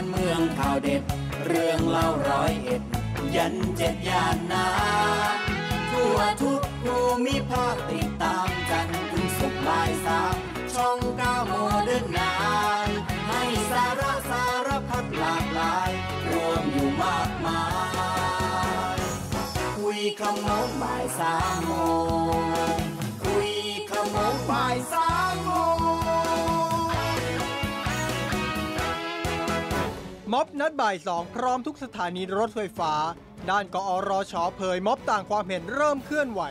ารเมืองข่าวเด็ด เรื่องเล่าร้อยเอ็ด ยันเจ็ดยานนา ทั่วทุกภูมิภาคติดตามกันถึงสุขลายสามช่องเก้าโมเดินนายให้สาระสารพัดหลากหลาย รวมอยู่มากมาย คุยำโมงบ่ายสามโมงคุยำโมงบ่ายสามม็อบนัดบ่าย2พร้อมทุกสถานีรถไฟฟ้า ด้านกอรอชอเผยม็อบต่างความเห็นเริ่มเคลื่อนไหว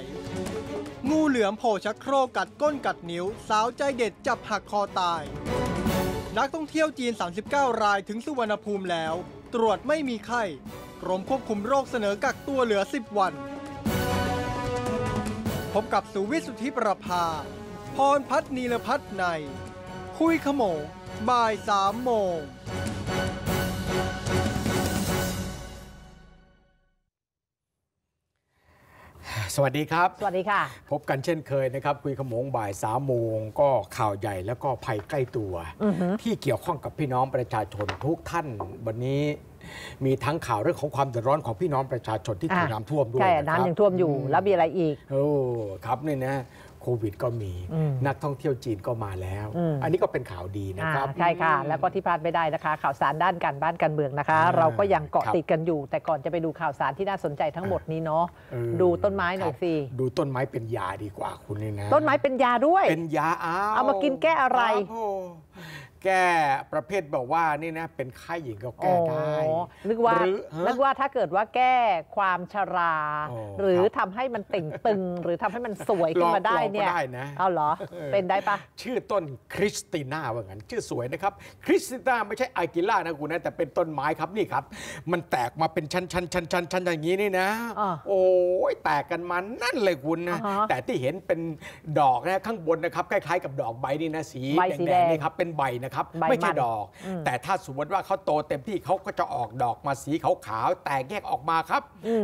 งูเหลือมโผล่ชักโครกัดก้นกัดนิ้วสาวใจเด็ดจับหักคอตาย นักท่องเที่ยวจีน 39 รายถึงสุวรรณภูมิแล้ว ตรวจไม่มีไข้ กรมควบคุมโรคเสนอกักตัวเหลือ 10 วัน พบกับสุวิสุทธิประภา พรพัฒนีรพัฒนในคุยขโมงบ่ายสามโมงสวัสดีครับ สวัสดีค่ะ พบกันเช่นเคยนะครับ คุยขมง บ่ายสามโมง ก็ข่าวใหญ่แล้วก็ภัยใกล้ตัวที่เกี่ยวข้องกับพี่น้องประชาชนทุกท่านวันนี้มีทั้งข่าวเรื่องของความเดือดร้อนของพี่น้องประชาชนที่ถูกน้ำท่วมด้วยใช่ น้ำยังท่วมอยู่แล้วมีอะไรอีก โอ้ ครับนี่นะโควิดก็มีนักท่องเที่ยวจีนก็มาแล้ว อันนี้ก็เป็นข่าวดีนะครับใช่ค่ะ แล้วก็ที่พลาดไม่ได้นะคะ ข่าวสารด้านการบ้านการเมืองนะคะ เราก็ยังเกาะติดกันอยู่ แต่ก่อนจะไปดูข่าวสารที่น่าสนใจทั้งหมดนี้เนาะดูต้นไม้หน่อยสิดูต้นไม้เป็นยาดีกว่าคุณนี่นะ ต้นไม้เป็นยาด้วย เป็นยาเอาเอามากินแก้อะไรแก้ประเภทบอกว่านี่นะเป็นไข้หญิงก็แก้ได้นึกว่านึกว่าถ้าเกิดว่าแก้ความชรา หรือทำให้มันติ่งตึงหรือทำให้มันสวยขึ้นมาได้เนี่ยเอาเหรอเป็นได้ปะชื่อต้นคริสติน่าว่างั้น ชื่อสวยนะครับคริสติน่าไม่ใช่ไอกิล่านะคุณนะแต่เป็นต้นไม้ครับนี่ครับ มันแตกมาเป็นชั้นชั้นชั้นชั้นชั้นอย่างนี้นี่นะโอ้ยแตกกันมานั่นเลยคุณนะ แต่ที่เห็นเป็นดอกนะข้างบนนะครับคล้ายๆกับดอกใบนี่นะสีแดงๆนี่ครับเป็นใบนะนะครับไม่ใช่ดอก แต่ถ้าสมมติว่าเขาโตเต็มที่เขาก็จะออกดอกมาสีขาวขาวแตกแยกออกมาครับ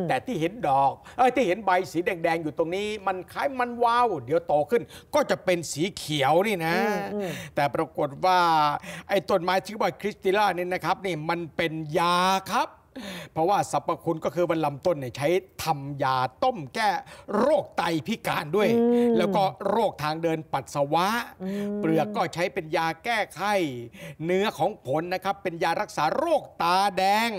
แต่ที่เห็นดอก เอ้ที่เห็นใบสีแดง ๆอยู่ตรงนี้ มันคล้ายมันวาวเดี๋ยวโตขึ้นก็จะเป็นสีเขียวนี่นะ แต่ปรากฏว่า ไอ้ต้นไม้ชื่อว่าคริสติล่านี่นะครับนี่มันเป็นยาครับเพราะว่าสรรพคุณก็คือมันลำต้นเนี่ยใช้ทำยาต้มแก้โรคไตพิการด้วย แล้วก็โรคทางเดินปัสสาวะ เปลือกก็ใช้เป็นยาแก้ไข้ เนื้อของผลนะครับเป็นยารักษาโรคตาแดง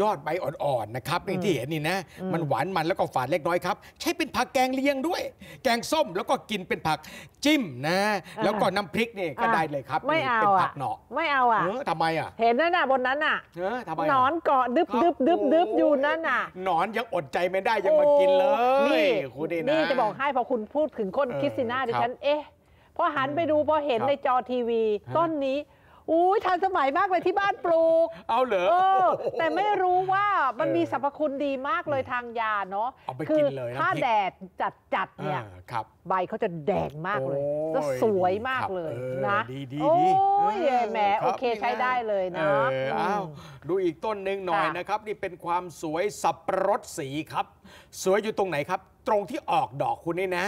ยอดใบอ่อนๆนะครับนที่เห็นนี่นะมันหวานมันแล้วก็ฝาดเล็กน้อยครับใช้เป็นผักแกงเลี้ยงด้วย แกงส้มแล้วก็กินเป็นผักจิ้มนะ แล้วก็น้ำพริกนี่ก็ได้เลยครับไม่เอาเป็นผักเนาะไม่เอาอ่ะทำไมอ่ะ เห็นนั่นน่ะบนนั้นอ่ะนอนเกาะดึบดึบดึบดึบอยู่นั่นน่ะหนอนยังอดใจไม่ได้ ยังมากินเลย นี่คุณดีนะ นี่จะบอกให้พอคุณพูดถึงค้นคริสติน่าดิฉัน เอ๊ะ พอหันไปดูพอเห็นในจอทีวีต้นนี้อุ้ยทันสมัยมากเลยที่บ้านปลูกเอาเหรอเออแต่ไม่รู้ว่ามันมีสรรพคุณดีมากเลยทางยาเนาะเอาไปกินเลยถ้าแดดจัดจัดเนี่ยใบเขาจะแดงมากเลย จะสวยมากเลยนะโอ้ยแหมโอเคใช้ได้เลยนะอ้าวดูอีกต้นหนึ่งหน่อยนะครับ นี่เป็นความสวยสับปะรดสีครับ สวยอยู่ตรงไหนครับตรงที่ออกดอกคุณนี่นะ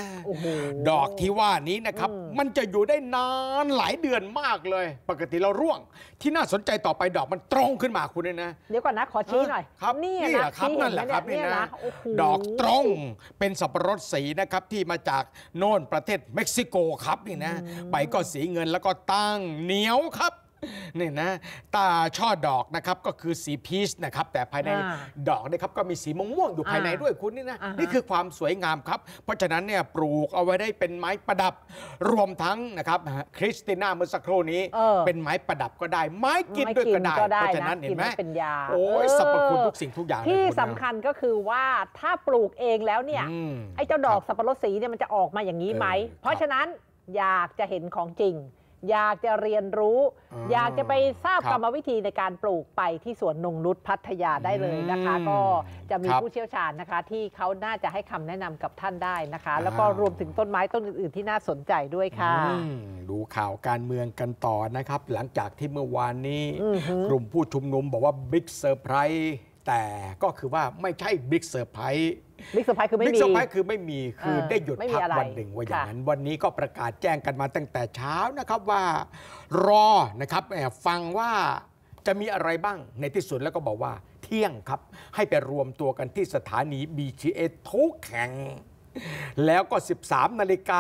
ดอกที่ว่านี้นะครับ มันจะอยู่ได้นานหลายเดือนมากเลย ปกติเราร่วง ที่น่าสนใจต่อไปดอกมันตรงขึ้นมาคุณนี่นะเดี๋ยวก่อนนะขอชี้หน่อยครับนี่นะครับนั่นแหละครับนี่นะดอกตรงเป็นสับปะรดสีนะครับที่มาจากโน่นประเทศเม็กซิโกครับนี่นะใบก็สีเงินแล้วก็ตั้ง เหนียวครับนี่นะตาช่อดอกนะครับก็คือสีพีชนะครับ แต่ภายในดอกนะครับก็มีสีม่วงๆอยู่ภายในด้วยคุณนี่นะ นี่คือความสวยงามครับ เพราะฉะนั้นเนี่ยปลูกเอาไว้ได้เป็นไม้ประดับรวมทั้งนะครับคริสติน่าเมื่อสักครู่นี้ เป็นไม้ประดับก็ได้ ไม้กินด้วยก็ได้เพราะฉะนั้นเห็นไหมเป็นยาโอ้ยสรรพคุณทุกสิ่งทุกอย่างที่สำคัญก็คือว่าถ้าปลูกเองแล้วเนี่ย ไอ้เจ้าดอกสับปะรดสีเนี่ยมันจะออกมาอย่างนี้ไหมเพราะฉะนั้นอยากจะเห็นของจริงอยากจะเรียนรู้ อยากจะไปทราบกรรมวิธีในการปลูกไปที่สวนนงนุชพัทยาได้เลยนะคะ ก็จะมีผู้เชี่ยวชาญนะคะ ที่เขาน่าจะให้คำแนะนำกับท่านได้นะคะ แล้วก็รวมถึงต้นไม้ต้นอื่นๆ ที่น่าสนใจด้วยค่ะดูข่าวการเมืองกันต่อนะครับ หลังจากที่เมื่อวานนี้กลุ่มผู้ชุมนุมบอกว่าบิ๊กเซอร์ไพรส์แต่ก็คือว่าไม่ใช่บิ๊กเซอร์ไพรส์บิ๊กเซอร์ไพรส์คือไม่มีบิ๊กเซอร์ไพรส์คือไม่มีคือได้หยุดพักวันหนึ่งว่าอย่างนั้นวันนี้ก็ประกาศแจ้งกันมาตั้งแต่เช้านะครับว่ารอนะครับฟังว่าจะมีอะไรบ้างในที่สุดแล้วก็บอกว่าเที่ยงครับ ให้ไปรวมตัวกันที่สถานี BTS ทุกแข่งแล้วก็ 13นาฬิก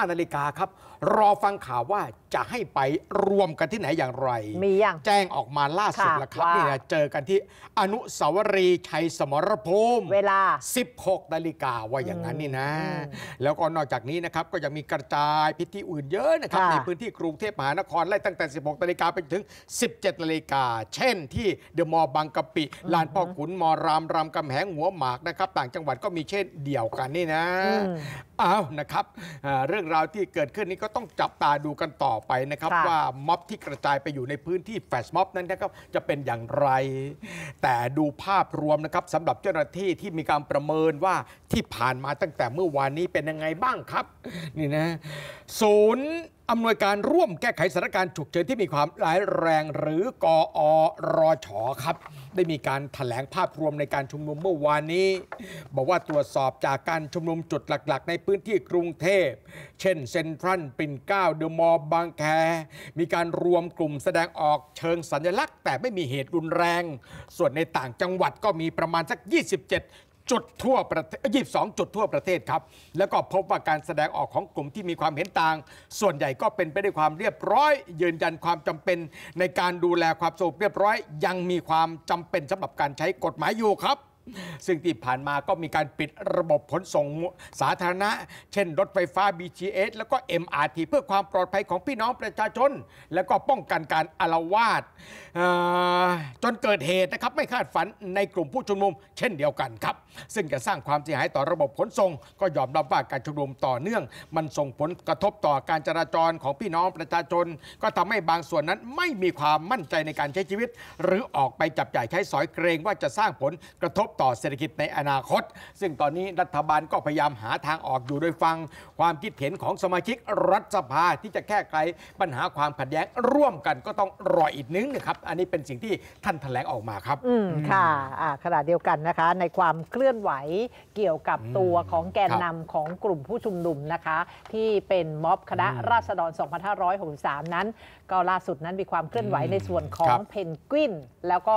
า15นาฬิกาครับรอฟังข่าวว่าจะให้ไปรวมกันที่ไหนอย่างไร มียางแจ้งออกมาล่าสุดแล้วครับนี่นะเจอกันที่อนุสาวรีย์ชัยสมรภูมิ เวลา 16 นาฬิกาว่าอย่างนั้นนี่นะ แล้วก็นอกจากนี้นะครับก็ยังมีกระจายพิธีอื่นเยอะนะครับ ในพื้นที่กรุงเทพมหานครไล่ตั้งแต่ 16 นาฬิกา ไปถึง 17 นาฬิกา เช่นที่เดอะมอลล์บางกะปิลานพ่อขุนมอรามรามกำแหง หัวหมากนะครับต่างจังหวัดก็มีเช่นเดียวกันนี่นะอ้าวนะครับเรื่องราวที่เกิดขึ้นนี้ก็ต้องจับตาดูกันต่อไปนะครับ ว่าม็อบที่กระจายไปอยู่ในพื้นที่แฟชม็อบนั้นนะครับจะเป็นอย่างไร แต่ดูภาพรวมนะครับสำหรับเจ้าหน้าที่ที่มีการประเมินว่าที่ผ่านมาตั้งแต่เมื่อวานนี้เป็นยังไงบ้างครับนี่นะศูนย์อำนวยการร่วมแก้ไขสถานการณ์ ฉุกเฉินที่มีความร้ายแรงหรือกออรอชอครับ ได้มีการถแถลงภาพรวมในการชุมนุมเมื่อวานนี้ บอกว่าตรวจสอบจากการชุมนุมจุดหลักๆ ในพื้นที่กรุงเทพ เช่นเซ็นทรัลปิ่นเกล้าเดอะมอลล์บางแค มีการรวมกลุ่มแสดงออกเชิงสัญลักษณ์ แต่ไม่มีเหตุรุนแรง ส่วนในต่างจังหวัดก็มีประมาณสัก 27จุดทั่วประเทศยีจุดทั่วประเทศครับ แล้วก็พบว่าการแสดงออกของกลุ่มที่มีความเห็นต่าง ส่วนใหญ่ก็เป็นไปด้วยความเรียบร้อยยืนยันความจำเป็นในการดูแลความสงบเรียบร้อย ยังมีความจำเป็นสำหรับการใช้กฎหมายอยู่ครับซึ่งที่ผ่านมาก็มีการปิดระบบขนส่งสาธารณะ เช่นรถไฟฟ้า BTS แล้วก็ MRT เพื่อความปลอดภัยของพี่น้องประชาชน แล้วก็ป้องกันการอลาวาด จนเกิดเหตุนะครับไม่คาดฝันในกลุ่มผู้ชุมนุมเช่นเดียวกันครับ ซึ่งจะสร้างความเสียหายต่อระบบขนส่ง ก็ยอมรับว่าการชุมนุมต่อเนื่อง มันส่งผลกระทบต่อการจราจรของพี่น้องประชาชน ก็ทำให้บางส่วนนั้นไม่มีความมั่นใจในการใช้ชีวิต หรือออกไปจับจ่ายใช้สอยเกรงว่าจะสร้างผลกระทบต่อเศรษฐกิจในอนาคต ซึ่งตอนนี้รัฐบาลก็พยายามหาทางออกอยู่โดยฟัง ความคิดเห็นของสมาชิกรัฐสภาที่จะแก้ไขปัญหาความขัดแย้งร่วมกันก็ต้องรออีกนึงนะครับอันนี้เป็นสิ่งที่ท่านแถลงออกมาครับ อืม ค่ะอ่าขณะเดียวกันนะคะ ในความเคลื่อนไหวเกี่ยวกับตัวของแกนนำของกลุ่มผู้ชุมนุมนะคะ ที่เป็นม็อบคณะราษฎร 2563นั้นก็ล่าสุดนั้นมีความเคลื่อนไหวในส่วนของเพนกวินแล้วก็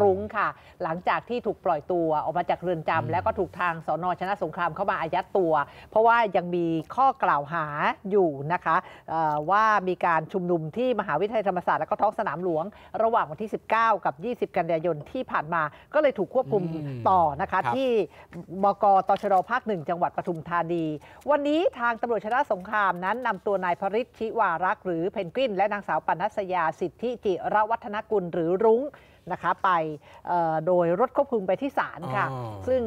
รุ้งค่ะ หลังจากที่ถูกปล่อยตัวัวออกมาจากเรือนจำแล้วก็ถูกทางสอนอชนะสงครามเข้ามาอายัดตัว เพราะว่ายังมีข้อกล่าวหาอยู่นะคะว่ามีการชุมนุมที่มหาวิทยาลัยธรรมศาสตร์ และก็ท้องสนามหลวง ระหว่างวันที่ 19 กับ 20 กันยายนที่ผ่านมาก็เลยถูกควบคุมต่อนะคะ ที่บกตชรภาคหนึ่งจังหวัดปทุมธานี วันนี้ทางตำรวจชนะสงครามนั้น นำตัวนายพริชชิวารักษ์หรือเพนกวิน และนางสาวปนัสยาสิทธิจิรวัฒนกุลหรือรุ้งนะคะไปโดยรถควบคุมไปที่ศาลค่ะ ซึ่ง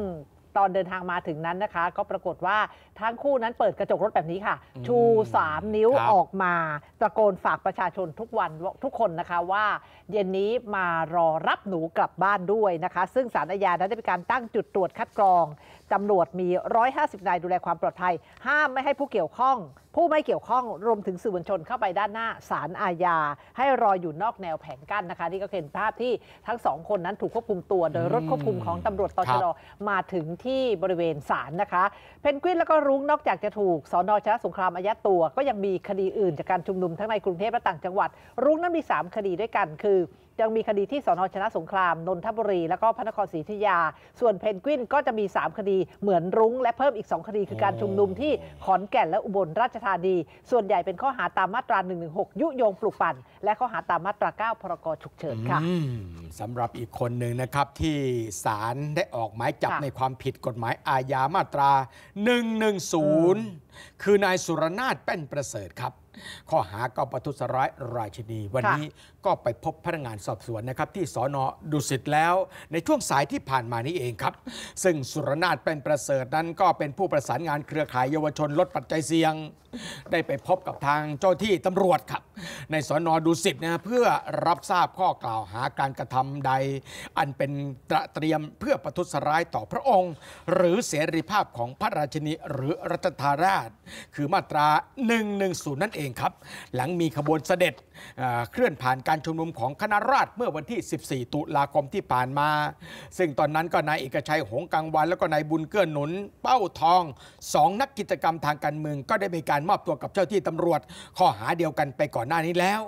ตอนเดินทางมาถึงนั้นนะคะ ก็ปรากฏว่าทั้งคู่นั้นเปิดกระจกรถแบบนี้ค่ะชู3นิ้วออกมาตะโกนฝากประชาชนทุกวันทุกคนนะคะว่า เย็นนี้มารอรับหนูกลับบ้านด้วยนะคะ ซึ่งสารอาญาได้มีการตั้งจุดตรวจคัดกรองตำรวจมี 150 นายดูแลความปลอดภัยห้ามไม่ให้ผู้เกี่ยวข้อง ผู้ไม่เกี่ยวข้องรวมถึงสื่อมวลชนเข้าไปด้านหน้าศาลอาญา ให้รออยู่นอกแนวแผงกั้นนะคะ นี่ก็เป็นภาพที่ทั้งสองคนนั้นถูกควบคุมตัว โดยรถควบคุมของตำรวจตชดมาถึงที่บริเวณศาลนะคะ เพนกวินแล้วก็รุ้งนอกจากจะถูกสอนอชนะสงครามอายัดตัว ก็ยังมีคดีอื่น จากการชุมนุมทั้งในกรุงเทพและต่างจังหวัดรุ้งนั้นมี3คดีด้วยกัน คือยังมีคดีที่สอนอชนะสงคราม นนทบุรี แล้วก็พระนครศรีอยุธยา ส่วนเพนกวินก็จะมี 3 คดีเหมือนรุ้ง และเพิ่มอีก 2 คดีคือการชุมนุมที่ขอนแก่นและอุบลราชธานีส่วนใหญ่เป็นข้อหาตามมาตรา 116 ยุยงปลุกปั่นและข้อหาตามมาตรา 9 พรกฉุกเฉินค่ะสำหรับอีกคนหนึ่งนะครับที่ศาลได้ออกหมายจับในความผิดกฎหมายอาญามาตรา 110คือนายสุรนาถแป้นประเสริฐครับข้อหาก็ประทุษร้ายราชินีวันนี้ก็ไปพบพนักงานสอบสวนนะครับที่สอนอดุสิตแล้ว ในช่วงสายที่ผ่านมานี้เองครับ ซึ่งสุรนาถเป้นประเสริฐนั้นก็เป็นผู้ประสานงานเครือข่ายเยาวชนลดปัจจัยเสี่ยงได้ไปพบกับทางเจ้าที่ตำรวจครับ ในสอนอดูสิทธ์นะเพื่อรับทราบข้อกล่าวหาการกระทำใด อันเป็นตระเตรียมเพื่อประทุษร้ายต่อพระองค์ หรือเสรีภาพของพระราชนิหรือรัชทาราชคือมาตรา 110 นั่นเองครับ หลังมีขบวนเสด็จเคลื่อนผ่านการชุมนุมของคณะราษฎรเมื่อวันที่ 14 ตุลาคมที่ผ่านมา ซึ่งตอนนั้นก็นายเอกชัยหงกังวัน แล้วก็นายบุญเกื้อหนุน เป้าทองสองนักกิจกรรมทางการเมืองก็ได้มีการมอบตัวกับเจ้าที่ตำรวจ ข้อหาเดียวกันไปก่อนหน้านี้แล้ว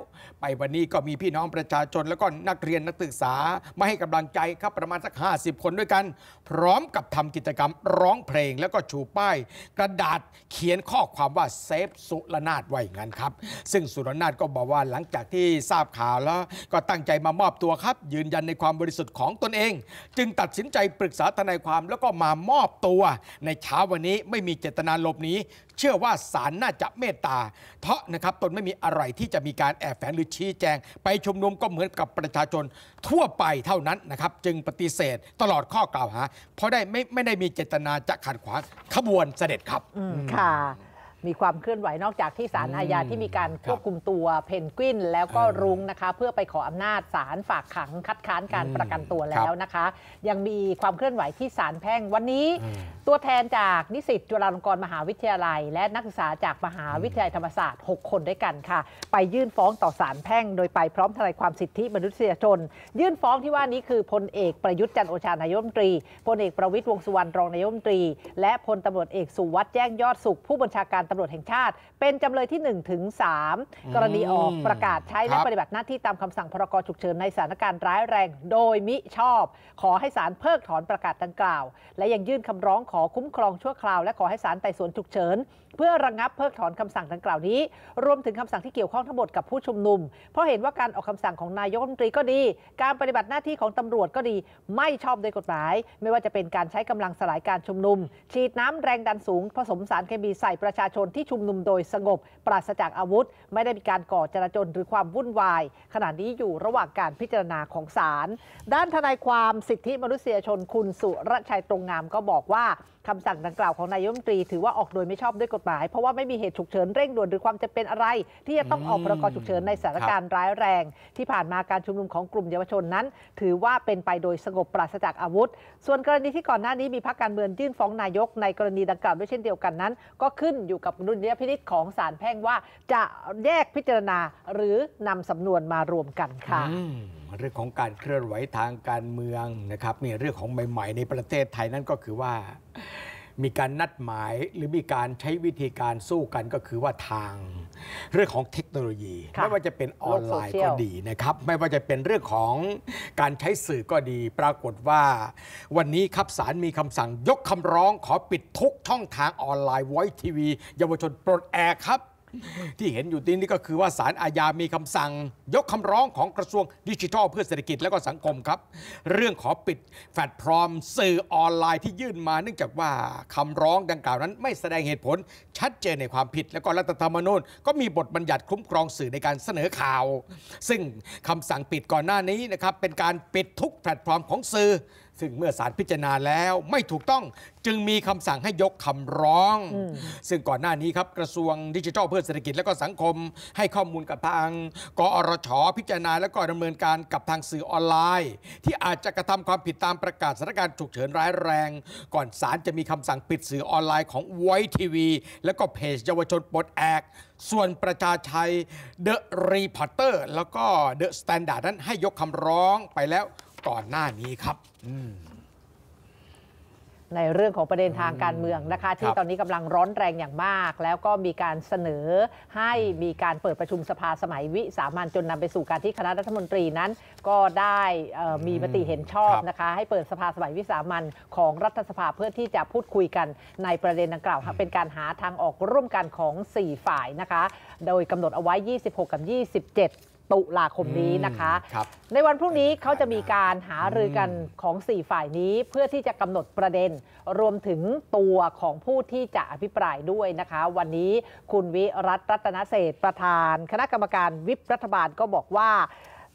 ไปวันนี้ก็มีพี่น้องประชาชนแล้วก็นักเรียนนักศึกษา มาให้กำลังใจ ครับประมาณสัก 50 คนด้วยกันพร้อมกับทำกิจกรรมร้องเพลงแล้วก็ชูป้าย กระดาษเขียนข้อความว่าเซฟสุรนาถไว้งั้นครับ ซึ่งสุรนาถก็บอกว่าหลังจากที่ทราบข่าวแล้ว ก็ตั้งใจมามอบตัวครับ ยืนยันในความบริสุทธิ์ของตนเอง จึงตัดสินใจปรึกษาทนายความแล้วก็มามอบตัว ในเช้าวันนี้ไม่มีเจตนาหลบหนีเชื่อว่าศาลน่าจะเมตตาเพราะนะครับตนไม่มีอะไรที่จะมีการแอบแฝงหรือชี้แจงไปชุมนุมก็เหมือนกับประชาชนทั่วไปเท่านั้นนะครับ จึงปฏิเสธตลอดข้อกล่าวหาเพราะได้ไม่ไม่ได้มีเจตนา จะขัดขวางขบวนเสด็จครับค่ะมีความเคลื่อนไหวนอกจากที่ศาลอาญาที่มีการควบคุมตัวเพนกวินแล้วก็รุ้งนะคะ เพื่อไปขออำนาจศาลฝากขังคัดค้าน การประกันตัวแล้วนะคะ ยังมีความเคลื่อนไหวที่ศาลแพ่งวันนี้ ตัวแทนจากนิสิตจุฬาลงกรณ์มหาวิทยาลัย และนักศึกษาจากมหาวิทยาลัยธรรมศาสตร์ 6 คนด้วยกันค่ะ ไปยื่นฟ้องต่อศาลแพ่งโดยไปพร้อมทนายความสิทธิมนุษยชน ยื่นฟ้องที่ว่านี้คือพลเอกประยุทธ์จันโอชานายมตรีพลเอกประวิตรวงสุวรรณรองนายมตรี และพลตำรวจเอกสุวัสด์แจ้งยอดสุขผู้บัญชาการำรวจแห่งชาติ เป็นจำเลยที่1ถึง3กรณีออกประกาศใช้และปฏิบัติหน้าที่ตามคำสั่งพรกฉุกเฉิน ในสถานการณ์ร้ายแรงโดยมิชอบ ขอให้ศาลเพิกถอนประกาศดังกล่าว และยังยื่นคำร้องขอคุ้มครองชั่วคราวและขอให้ศาลไต่สวนฉุกเฉินเพื่อระงงับเพิกถอนคำสั่งดังกล่าวนี้ รวมถึงคำสั่งที่เกี่ยวข้องทั้งหมดกับผู้ชุมนุม เพราะเห็นว่าการออกคำสั่งของนายกรัฐมนตรีก็ดี การปฏิบัติหน้าที่ของตำรวจก็ดีไม่ชอบโดยกฎหมาย ไม่ว่าจะเป็นการใช้กำลังสลายการชุมนุม ฉีดน้ำแรงดันสูง ผสมสารเคมีใส่ประชาชนที่ชุมนุมโดยสงบ ปราศจากอาวุธ ไม่ได้มีการก่อจลาจลหรือความวุ่นวายขณะนี้อยู่ระหว่างการพิจารณาของศาลด้านทนายความสิทธิมนุษยชนคุณสุรชัยตรงงามก็บอกว่าคำสั่งดังกล่าวของนายมนตรีถือว่าออกโดยไม่ชอบด้วยกฎหมาย เพราะว่าไม่มีเหตุฉุกเฉินเร่งด่วนหรือความจะเป็นอะไร ที่จะต้องออกพรกฉุกเฉินในสถานการณ์ร้ายแรง ที่ผ่านมาการชุมนุมของกลุ่มเยาวชนนั้น ถือว่าเป็นไปโดยสงบปราศจากอาวุธ ส่วนกรณีที่ก่อนหน้านี้มีพรรคการเมืองยื่นฟ้องนายกในกรณีดังกล่าวด้วยเช่นเดียวกันนั้น ก็ขึ้นอยู่กับดุลยพินิจของศาลแพ่งว่าจะแยกพิจารณาหรือนำสำนวนมารวมกันค่ะเรื่องของการเคลื่อนไหวทางการเมืองนะครับมีเรื่องของใหม่ๆในประเทศไทยนั่นก็คือว่า มีการนัดหมายหรือมีการใช้วิธีการสู้กันก็คือว่าทาง เรื่องของเทคโนโลยีไม่ว่าจะเป็นออนไลน์ก็ดีนะครับ ไม่ว่าจะเป็นเรื่องของการใช้สื่อก็ดี ปรากฏว่าวันนี้ครับศาลมีคำสั่งยกคำร้องขอปิดทุกช่องทางออนไลน์ไวทีวีเยาวชนปลดแอร์ครับที่เห็นอยู่ตี่นี่ก็คือว่าศาลอาญามีคำสั่ง ยกคำร้องของกระทรวงดิจิทัลเพื่อเศรษฐกิจและก็สังคมครับ เรื่องขอปิดแฟลตรอรมสื่อออนไลน์ที่ยื่นมาเนื่องจากว่าคำร้องดังกล่าวนั้นไม่แสดงเหตุผลชัดเจนในความผิดและก็รัฐธรรมนูญก็มีบทบัญญัติคุ้มครองสื่อในการเสนอข่าว ซึ่งคำสั่งปิดก่อนหน้านี้นะครับเป็นการปิดทุกแฟลตรอรมของสื่อซึ่งเมื่อศาลพิจารณาแล้ว ไม่ถูกต้องจึงมีคำสั่งให้ยกคำร้อง ซึ่งก่อนหน้านี้ครับกระทรวงดิจิทัลเพื่อเศรษฐกิจ และก็สังคม ให้ข้อมูลกับทางกอรช พิจารณาและก็ดำเนินการกับทางสื่อออนไลน์ ที่อาจจะกระทำความผิดตามประกาศสถานการณ์ฉุกเฉินร้ายแรง ก่อนศาลจะมีคำสั่ง ปิดสื่อออนไลน์ของไวทีวีและก็เพจเยาวชนปลดแอกส่วนประชาชัยเดอะรีพอร์เตอร์แล้วก็เดอะสแตนดาร์ดนั้นให้ยกคำร้องไปแล้วก่อนหน้านี้ครับ ในเรื่องของประเด็นทางการเมืองนะคะที่ตอนนี้กำลังร้อนแรงอย่างมาก แล้วก็มีการเสนอให้มีการเปิดประชุมสภาสมัยวิสามันจนนำไปสู่การที่คณะรัฐมนตรีนั้น ก็ได้มีมติเห็นชอบบนะคะให้เปิดสภาสมัยวิสามันของรัฐสภาเพื่อที่จะพูดคุยกันในประเด็นดังกล่าวเป็นการหาทางออกร่วมกันของ 4 ฝ่ายนะคะโดยกำหนดเอาไว้ 26 กับ 27ตุลาคมนี้นะคะ ในวันพรุ่งนี้เขาจะมีการหารือกันของ 4 ฝ่ายนี้เพื่อที่จะกำหนดประเด็น รวมถึงตัวของผู้ที่จะอภิปรายด้วยนะคะ วันนี้คุณวิรัตรัตนเศษประธาน คณะกรรมการวิปรัฐบาลก็บอกว่า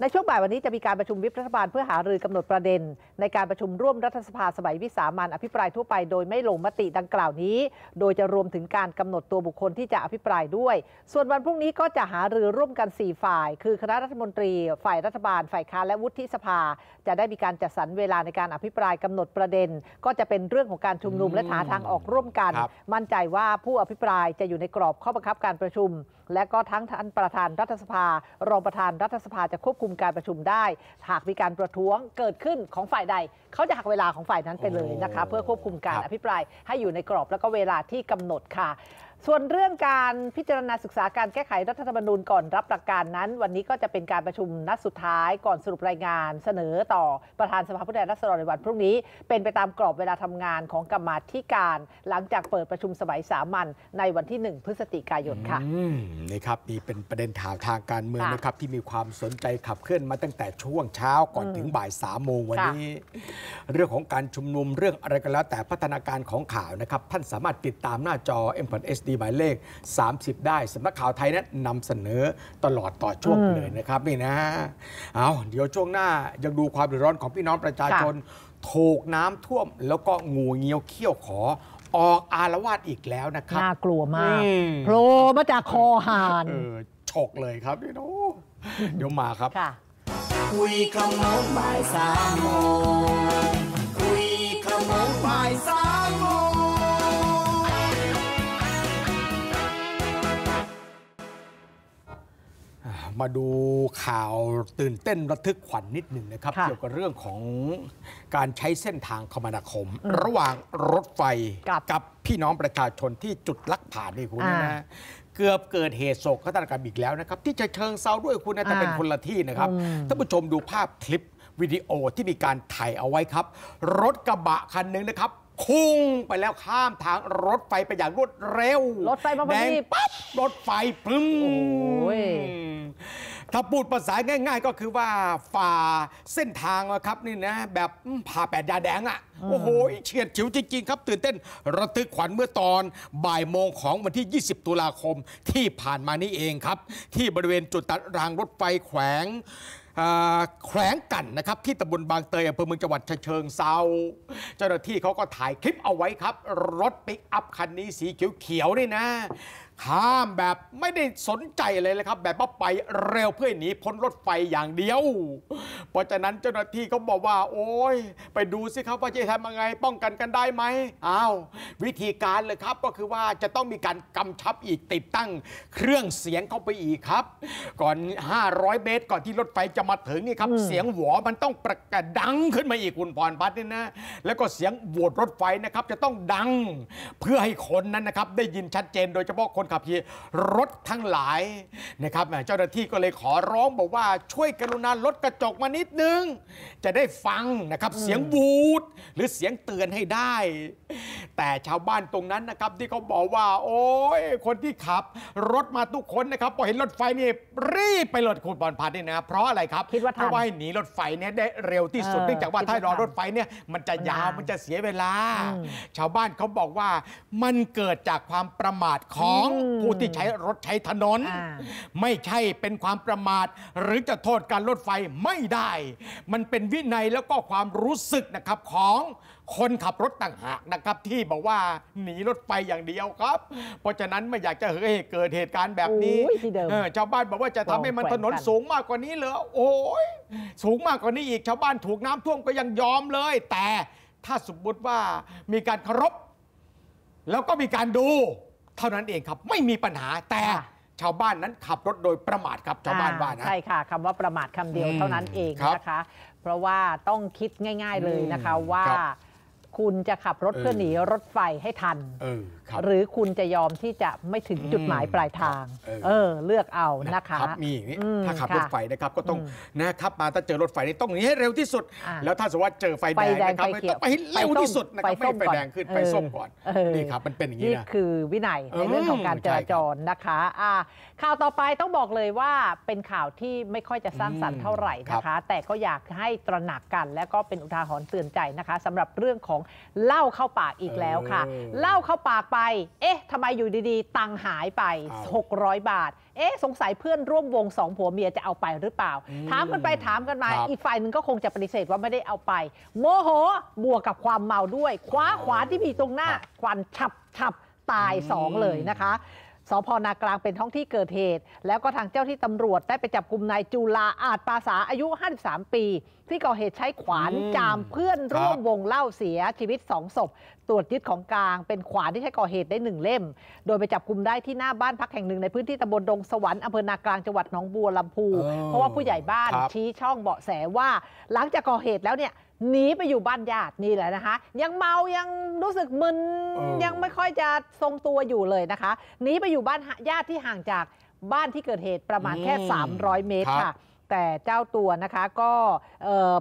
ในช่วงบ่ายวันนี้จะมีการประชุมวิปรัฐบาลเพื่อหารือกำหนดประเด็น ในการประชุมร่วมรัฐสภาสมัยวิสามันอภิปรายทั่วไป โดยไม่ลงมติดังกล่าวนี้ โดยจะรวมถึงการกำหนดตัวบุคคลที่จะอภิปรายด้วย ส่วนวันพรุ่งนี้ก็จะหารือร่วมกัน 4 ฝ่าย คือคณะรัฐมนตรี ฝ่ายรัฐบาล ฝ่ายค้านและวุฒิสภา จะได้มีการจัดสรรเวลาในการอภิปรายกำหนดประเด็น ก็จะเป็นเรื่องของการชุมนุมและหาทางออกร่วมกันมั่นใจว่าผู้อภิปรายจะอยู่ในกรอบข้อบังคับการประชุมและก็ทั้งท่านประธานรัฐสภา รองประธานรัฐสภาจะควบคุมการประชุมได้ หากมีการประท้วงเกิดขึ้นของฝ่ายใดเขาจะหักเวลาของฝ่ายนั้นไปเลยนะคะ เพื่อควบคุมการอภิปราย ให้อยู่ในกรอบและก็เวลาที่กำหนดค่ะส่วนเรื่องการพิจารณาศึกษาการแก้ไขรัฐธรรมนูญก่อนรับหลักการนั้น วันนี้ก็จะเป็นการประชุมนัดสุดท้ายก่อนสรุปรายงานเสนอต่อประธานสภาผู้แทนราษฎรในวัน พรุ่งนี้ เป็นไปตามกรอบเวลาทำงานของกรรมธิการ หลังจากเปิดประชุมสมัยสามัญในวันที่ 1 พฤศจิกายนค่ะนี่ครับนี่เป็นประเด็นข่าวทางการเมืองนะครับที่มีความสนใจขับเคลื่อนมาตั้งแต่ช่วงเช้าก่อนถึงบ่ายสามโมงวันนี้ เรื่องของการชุมนุมเรื่องอะไรก็แล้วแต่พัฒนาการของข่าวนะครับท่านสามารถติดตามหน้าจอ m อ็มพอตีหมายเลข 30 ได้สำนักข่าวไทยนั้นนำเสนอตลอดต่อช่วงเลยนะครับนี่นะ เอาเดี๋ยวช่วงหน้ายังดูความเดือดร้อนของพี่น้องประชาชนถกน้ำท่วมแล้วก็งูเงี้ยวเขี้ยวขอ ออกอารวาสอีกแล้วนะครับ น่ากลัวมากโผล่มาจากคอหานเออฉกเลยครับพี่โนเดี๋ยวมาครับคุยกับน้งบ่ายสามโมงมาดูข่าวตื่นเต้นระทึกขวัญนนิดหนึ่งนะครับ เกี่ยวกับเรื่องของการใช้เส้นทางคมนาคม ระหว่างรถไฟกับพี่น้องประชาชนที่จุดลักผ่านนี่คุณนะเกือบเกิดเหตุโศกขากรรมอีกแล้วนะครับ ที่จะเชิงเซาด้วยคุณนะแต่เป็นคนละที่นะครับท่านผู้ชมดูภาพคลิปวิดีโอที่มีการถ่ายเอาไว้ครับ รถกระบะคันหนึ่งนะครับพุ่งไปแล้วข้ามทางรถไฟไปอย่างรวดเร็ว รถไฟมาพอดีปั๊บ รถไฟปึ้ง ถ้าพูดภาษาง่ายๆ ก็คือว่าฝ่าเส้นทางครับนี่นะ แบบผ่าแปดยาแดงอะ่ะ โอ้โหเฉียดฉิวจริงๆครับ ตื่นเต้น ระทึกขวัญเมื่อตอนบ่ายโมงของวันที่ 20 ตุลาคมที่ผ่านมานี่เองครับ ที่บริเวณจุดตัดรางรถไฟแขวงแขวงกันนะครับที่ตำบลบางเตยอำเภอเมืองจังหวัดเชิงเซาเจ้าหน้าที่เขาก็ถ่ายคลิปเอาไว้ครับ รถปิกอัพคันนี้สีเขียวๆนี่นะข้ามแบบไม่ได้สนใจเลยนะครับ แบบว่าไปเร็วเพื่อหนีพ้นรถไฟอย่างเดียวเพราะฉะนั้นเจ้าหน้าที่เขาบอกว่า โอ้ยไปดูสิครับว่าจะทำยังไงป้องกันกันได้ไหมอ้าววิธีการเลยครับก็คือว่าจะต้องมีการกำชับอีกติดตั้งเครื่องเสียงเข้าไปอีกครับ ก่อน 500เมตรก่อนที่รถไฟจะมาถึงนี่ครับเสียงหวอมันต้องประกาศดังขึ้นมาอีกคุณพรพัตนเนี่ยนะ แล้วก็เสียงโหวดรถไฟนะครับจะต้องดังเพื่อให้คนนั้นนะครับ ได้ยินชัดเจนโดยเฉพาะคนขับขี่รถทั้งหลายนะครับ เจ้าหน้าที่ก็เลยขอร้องบอกว่าช่วยกรุณาลดกระจกมานิดนึง จะได้ฟังนะครับเสียงบูดหรือเสียงเตือนให้ได้ แต่ชาวบ้านตรงนั้นนะครับที่เขาบอกว่า โอ้ยคนที่ขับรถมาทุกคนนะครับพอเห็นรถไฟนี่รีบไปหลดคุณบอลพัดนี่นะเพราะอะไรครับคิดว่าเพราะว่าหนีรถไฟเนี่ยได้เร็วที่สุดเนื่องจากว่าถ้ารอรถไฟเนี่ยมันจะยาวมันจะเสียเวลา ชาวบ้านเขาบอกว่ามันเกิดจากความประมาทของผู้ที่ใช้รถใช้ถนน ไม่ใช่เป็นความประมาท หรือจะโทษการรถไฟไม่ได้ มันเป็นวินัยแล้วก็ความรู้สึกนะครับของคนขับรถต่างหากนะครับ ที่บอกว่าหนีรถไฟอย่างเดียวครับ เพราะฉะนั้นไม่อยากจะเฮ้ยเกิดเหตุการณ์แบบนี้ชาวบ้านบอกว่าจะทำให้มันถนนสูงมากกว่านี้เหรอโอ้ยสูงมากกว่านี้อีกชาวบ้านถูกน้ำท่วมก็ยังยอมเลย แต่ถ้าสมมติว่ามีการเคารพแล้วก็มีการดูเท่านั้นเองครับ ไม่มีปัญหาแต่ชาวบ้านนั้นขับรถโดยประมาทครับชาวบ้านว่านะใช่ค่ะคำว่าประมาทคำเดียวเท่านั้นเองนะคะ เพราะว่าต้องคิดง่ายๆเลยนะคะว่าคุณจะขับรถเพื่อหนีรถไฟให้ทัน หรือคุณจะยอมที่จะไม่ถึงจุดหมายปลายทาง เออเลือกเอานะคะมีอย่างนี้ถ้าขับรถไฟนะครับก็ต้องนะครับมาถ้าเจอรถไฟนี่ต้องหนีให้เร็วที่สุด แล้วถ้าสมมติว่าเจอไฟแดงนะครับต้องไปให้เร็วที่สุดนะครับไม่ไฟแดงขึ้นไฟส้มก่อนนี่ครับมันเป็นอย่างนี้นะี่คือวินัยในเรื่องของการจราจรนะคะข่าวต่อไปต้องบอกเลยว่าเป็นข่าวที่ไม่ค่อยจะสร้างสรรค์เท่าไหร่นะคะ แต่ก็อยากให้ตระหนักกัน และก็เป็นอุทาหรณ์เตือนใจนะคะ สำหรับเรื่องของเล่าเข้าปากอีกแล้วค่ะ เล่าเข้าปากไป เอ๊ะ ทำไมอยู่ดีๆ ตังหายไป 600 บาท เอ๊ะ สงสัยเพื่อนร่วมวงสองผัวเมียจะเอาไปหรือเปล่า ถามกันไปถามกันมา อีกฝ่ายหนึ่งก็คงจะปฏิเสธว่าไม่ได้เอาไป โมโห บวกกับความเมาด้วย คว้าขวานที่มีตรงหน้าควันฉับฉับตายสองเลยนะคะสพนากลาง เป็นท้องที่เกิดเหตุ แล้วก็ทางเจ้าที่ตำรวจได้ไปจับกลุ่มนายจุลาอาจปาสาอายุ53ปี ที่ก่อเหตุใช้ขวานจามเพื่อนร่วมวงเล่าเสียชีวิตสองศพตรวจยึดของกลางเป็นขวานที่ใช้ก่อเหตุได้หนึ่งเล่ม โดยไปจับกลุ่มได้ที่หน้าบ้านพักแห่งหนึ่งในพื้นที่ตำบลดงสวรรค์อำเภอนากลางจังหวัดหนองบัวลำพู เพราะว่าผู้ใหญ่บ้านชี้ช่องเบาะแสว่าหลังจากก่อเหตุแล้วเนี่ยหนีไปอยู่บ้านญาตินี่แหละนะคะ ยังเมายังรู้สึกมึนยังไม่ค่อยจะทรงตัวอยู่เลยนะคะหนีไปอยู่บ้านญาติที่ห่างจากบ้านที่เกิดเหตุประมาณแค่ 300 เมตรค่ะ แต่เจ้าตัวนะคะก็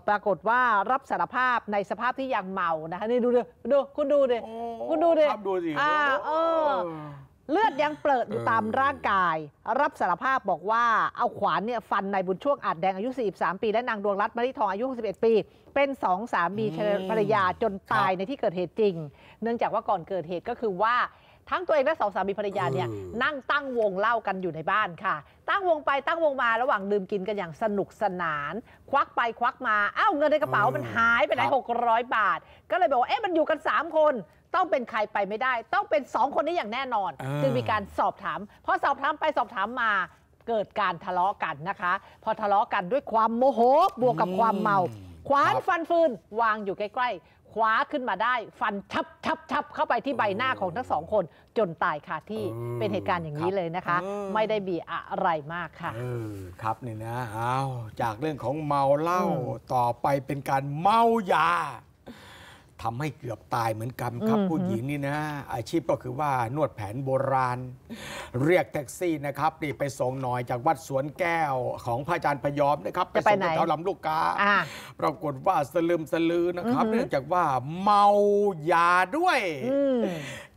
ปรากฏว่ารับสารภาพในสภาพที่ยังเมานะคะนี่ดูดูดูคุณดูดิคุณดูดิดูสิอ่าเออเลือดยังเปิดอยู่ตามร่างกาย รับสารภาพบอกว่า เอาขวานเนี่ยฟันนายบุญช่วงอาจแดงอายุ 43 ปี และนางดวงรัตน์มริทองอายุ 61 ปีเป็นสองสามีภรรยาจนตายในที่เกิดเหตุจริง เนื่องจากว่าก่อนเกิดเหตุก็คือว่า ทั้งตัวเองและสองสามีภรรยาเนี่ยนั่งตั้งวงเล่ากันอยู่ในบ้านค่ะ ตั้งวงไปตั้งวงมาระหว่างดื่มกินกันอย่างสนุกสนาน ควักไปควักมาอ้าวเงินในกระเป๋ามันหายไปไหน600 บาท ก็เลยบอกว่าเอ๊ะมันอยู่กัน 3 คนต้องเป็นใครไปไม่ได้ ต้องเป็นสองคนนี้อย่างแน่นอนจึงมีการสอบถามพอสอบถามไปสอบถามมา เกิดการทะเลาะกันนะคะ พอทะเลาะกันด้วยความโมโหบวกกับความเมา ขวานฟันฟืน วางอยู่ใกล้ๆคว้าขึ้นมาได้ ฟันชับชับชับเข้าไปที่ใบหน้าของทั้งสองคนจนตายค่ะที่เป็นเหตุการณ์อย่างนี้เลยนะคะ ไม่ได้บีอะไรมากค่ะครับเนี่ยนะอ้าวจากเรื่องของเมาเหล้าต่อไปเป็นการเมายาทำให้เกือบตายเหมือนกันครับผู้หญิงนี่นะ อาชีพก็คือว่านวดแผนโบราณ เรียกแท็กซี่นะครับีไปส่งหน่อยจากวัดสวนแก้วของพระอาจารย์พยอมนะครับ ไปส่งแถวลำลูกกาปรากฏว่าสลืมสลือนะครับ เนื่องจากว่าเมายาด้วย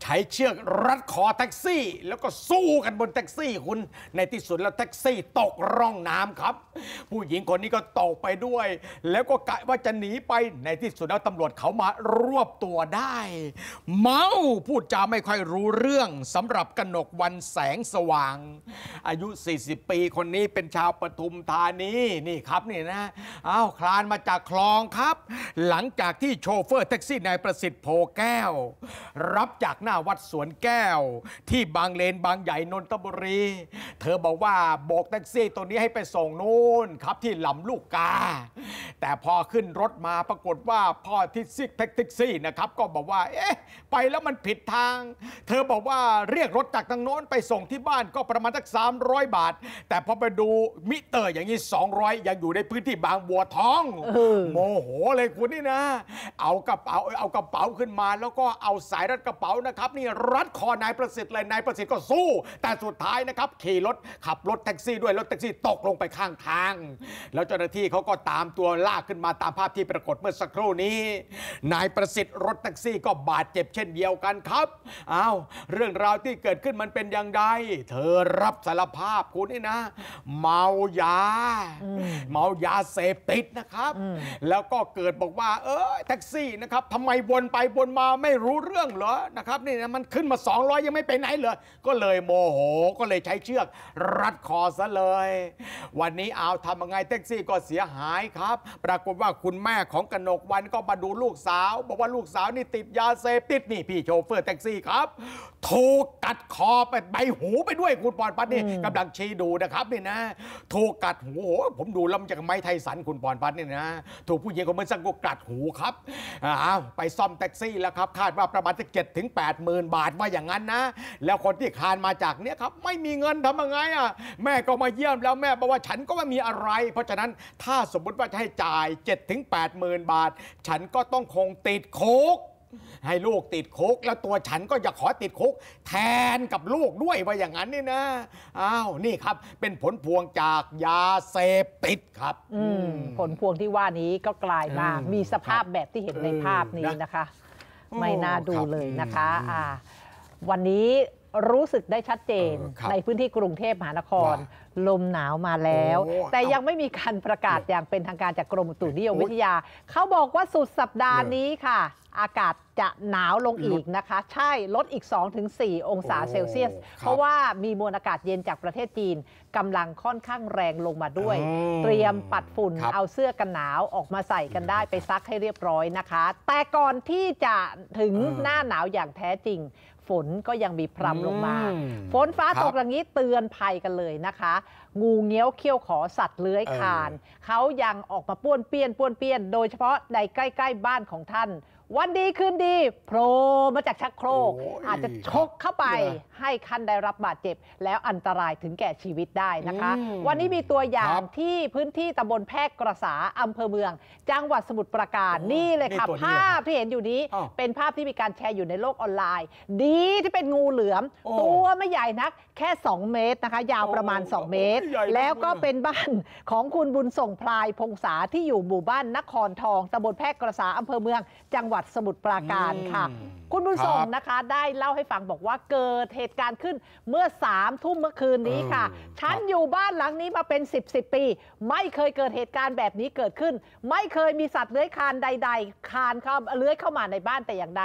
ใช้เชือกรัดคอแท็กซี่ แล้วก็สู้กันบนแท็กซี่คุณในที่สุดแล้วแท็กซี่ตกร่องน้ำครับ ผู้หญิงคนนี้ก็ตกไปด้วย แล้วก็กะว่าจะหนีไปในที่สุดแล้วตำรวจเขามารวบตัวได้ เมา พูดจาไม่ค่อยรู้เรื่องสำหรับกนกวันแสงสว่าง อายุ 40 ปีคนนี้เป็นชาวปทุมธานีนี่ครับนี่นะอ้าวคลานมาจากคลองครับ หลังจากที่โชเฟอร์แท็กซี่นายประสิทธิ์โพแก้ว รับจากหน้าน้าวัดสวนแก้วที่บางเลนบางใหญ่นนทบุรี เธอบอกว่าโบกแท็กซี่ ตัวนี้ให้ไปส่งนู่นครับที่ลำลูกกา แต่พอขึ้นรถมาปรากฏว่าพ่อที่ซิกแท็กซี่นะครับก็บอกว่าเอ๊ะ ไปแล้วมันผิดทาง เธอบอกว่าเรียกรถจากทางโน้นไปส่งที่บ้านก็ประมาณสัก 300 บาท แต่พอไปดูมิเตอร์อย่างนี้ 200ยังอยู่ในพื้นที่บางบัวทองโมโหเลยคุณนี่นะ เอากระเป๋าเอากระเป๋าขึ้นมาแล้วก็เอาสายรัดกระเป๋านะครับครับนี่รัดคอนายประสิทธิ์เลยนายประสิทธิ์ก็สู้ แต่สุดท้ายนะครับขี่รถขับรถแท็กซี่ด้วยรถแท็กซี่ตกลงไปข้างทางแล้วเจ้าหน้าที่เขาก็ตามตัวลากขึ้นมาตามภาพที่ปรากฏเมื่อสักครู่นี้ นายประสิทธิ์รถแท็กซี่ก็บาดเจ็บเช่นเดียวกันครับอ้าวเรื่องราวที่เกิดขึ้นมันเป็นอย่างไร เธอรับสารภาพคุณนี่นะ เมายาเมายาเสพติดนะครับ แล้วก็เกิดบอกว่า เออแท็กซี่นะครับทำไมวนไปวนมาไม่รู้เรื่องเหรอนะครับนี่นะมันขึ้นมา 200ยังไม่ไปไหนเลยก็เลยโมโหก็เลยใช้เชือกรัดคอซะเลย วันนี้เอาทำยังไงแท็กซี่ก็เสียหายครับ ปรากฏว่าคุณแม่ของกนกวันก็มาดูลูกสาว บอกว่าลูกสาวนี่ติดยาเสพติด นี่พี่โชเฟอร์แท็กซี่ครับ ถูกกัดคอไปใบหูไปด้วยคุณปอนปัดนี่กำลังชี้ดูนะครับ นี่นะถูกกัดหูผมดูลำจากไม้ไทยสันคุณปอนปัดนี่นะถูกผู้หญิงคนเมื่อสักก็กัดหูครับอ่าไปซ่อมแท็กซี่แล้วครับคาดว่าประมาณจะเจ็ดถึงแปด8 0,000บาทว่าอย่างนั้นนะแล้วคนที่คานมาจากเนี้ยครับ ไม่มีเงินทำยังไงอ่ะ แม่ก็มาเยี่ยมแล้วแม่บอกว่าฉันก็ไม่มีอะไร เพราะฉะนั้นถ้าสมมติว่าจะให้จ่าย7จ็ดถึงแปดหมื่นบาท ฉันก็ต้องคงติดโคกให้ลูกติดคุกแล้วตัวฉันก็อยากขอติดคุก แทนกับลูกด้วยว่าอย่างนั้นนี่นะอ้าวนี่ครับเป็นผลพวงจากยาเสพติดครับผลพวงที่ว่านี้ก็กลายมามีสภาพแบบที่เห็นในภาพนี้นะคะไม่น่าดูเลยนะคะ วันนี้รู้สึกได้ชัดเจนในพื้นที่กรุงเทพมหานครลมหนาวมาแล้ว แต่ยังไม่มีการประกาศอย่างเป็นทางการจากกรมอุตุนิยมวิทยา เขาบอกว่าสุดสัปดาห์นี้ค่ะ อากาศจะหนาวลงอีกนะคะ ใช่ลดอีก 2-4 องศาเซลเซียส เพราะว่ามีมวลอากาศเย็นจากประเทศจีนกำลังค่อนข้างแรงลงมาด้วย เตรียมปัดฝุ่นเอาเสื้อกันหนาวออกมาใส่กันได้ไปซักให้เรียบร้อยนะคะ แต่ก่อนที่จะถึงหน้าหนาวอย่างแท้จริงฝนก็ยังมีพรำลงมา ฝนฟ้าตกอย่างนี้เตือนภัยกันเลยนะคะ งูเงี้ยวเขี้ยวขอสัตว์เลื้อยคาน เขายังออกมาป้วนเปี้ยนป้วนเปี้ยนโดยเฉพาะในใกล้ ๆ บ้านของท่านวันดีคืนดีโผล่มาจากชักโครกอาจจะชกเข้าไปให้คันได้รับบาดเจ็บ แล้วอันตรายถึงแก่ชีวิตได้นะคะ วันนี้มีตัวอย่างที่พื้นที่ตำบลแพรกกระสาอำเภอเมือง จังหวัดสมุทรปราการนี่เลยค่ะภาพที่เห็นอยู่นี้เป็นภาพที่มีการแชร์อยู่ในโลกออนไลน์ ดีที่เป็นงูเหลือมตัวไม่ใหญ่นักแค่ 2 เมตรนะคะ ยาวประมาณ 2 เมตร แล้วก็เป็นบ้านของคุณบุญส่งพลายพงษาที่อยู่หมู่บ้านนครทองตำบลแพรกกระสาอำเภอเมือง จังหวัดดสมุทรปราการค่ะ คุณบุญทรงนะคะได้เล่าให้ฟังบอกว่าเกิดเหตุการณ์ขึ้นเมื่อสามทุ่มเมื่อคืนนี้ค่ะฉันอยู่บ้านหลังนี้มาเป็น 10บสปี ไม่เคยเกิดเหตุการณ์แบบนี้เกิดขึ้นไม่เคยมีสัตว์เลื้อยคานใด ๆ คานเข้าเลื้อยเข้ามาในบ้านแต่อย่างใด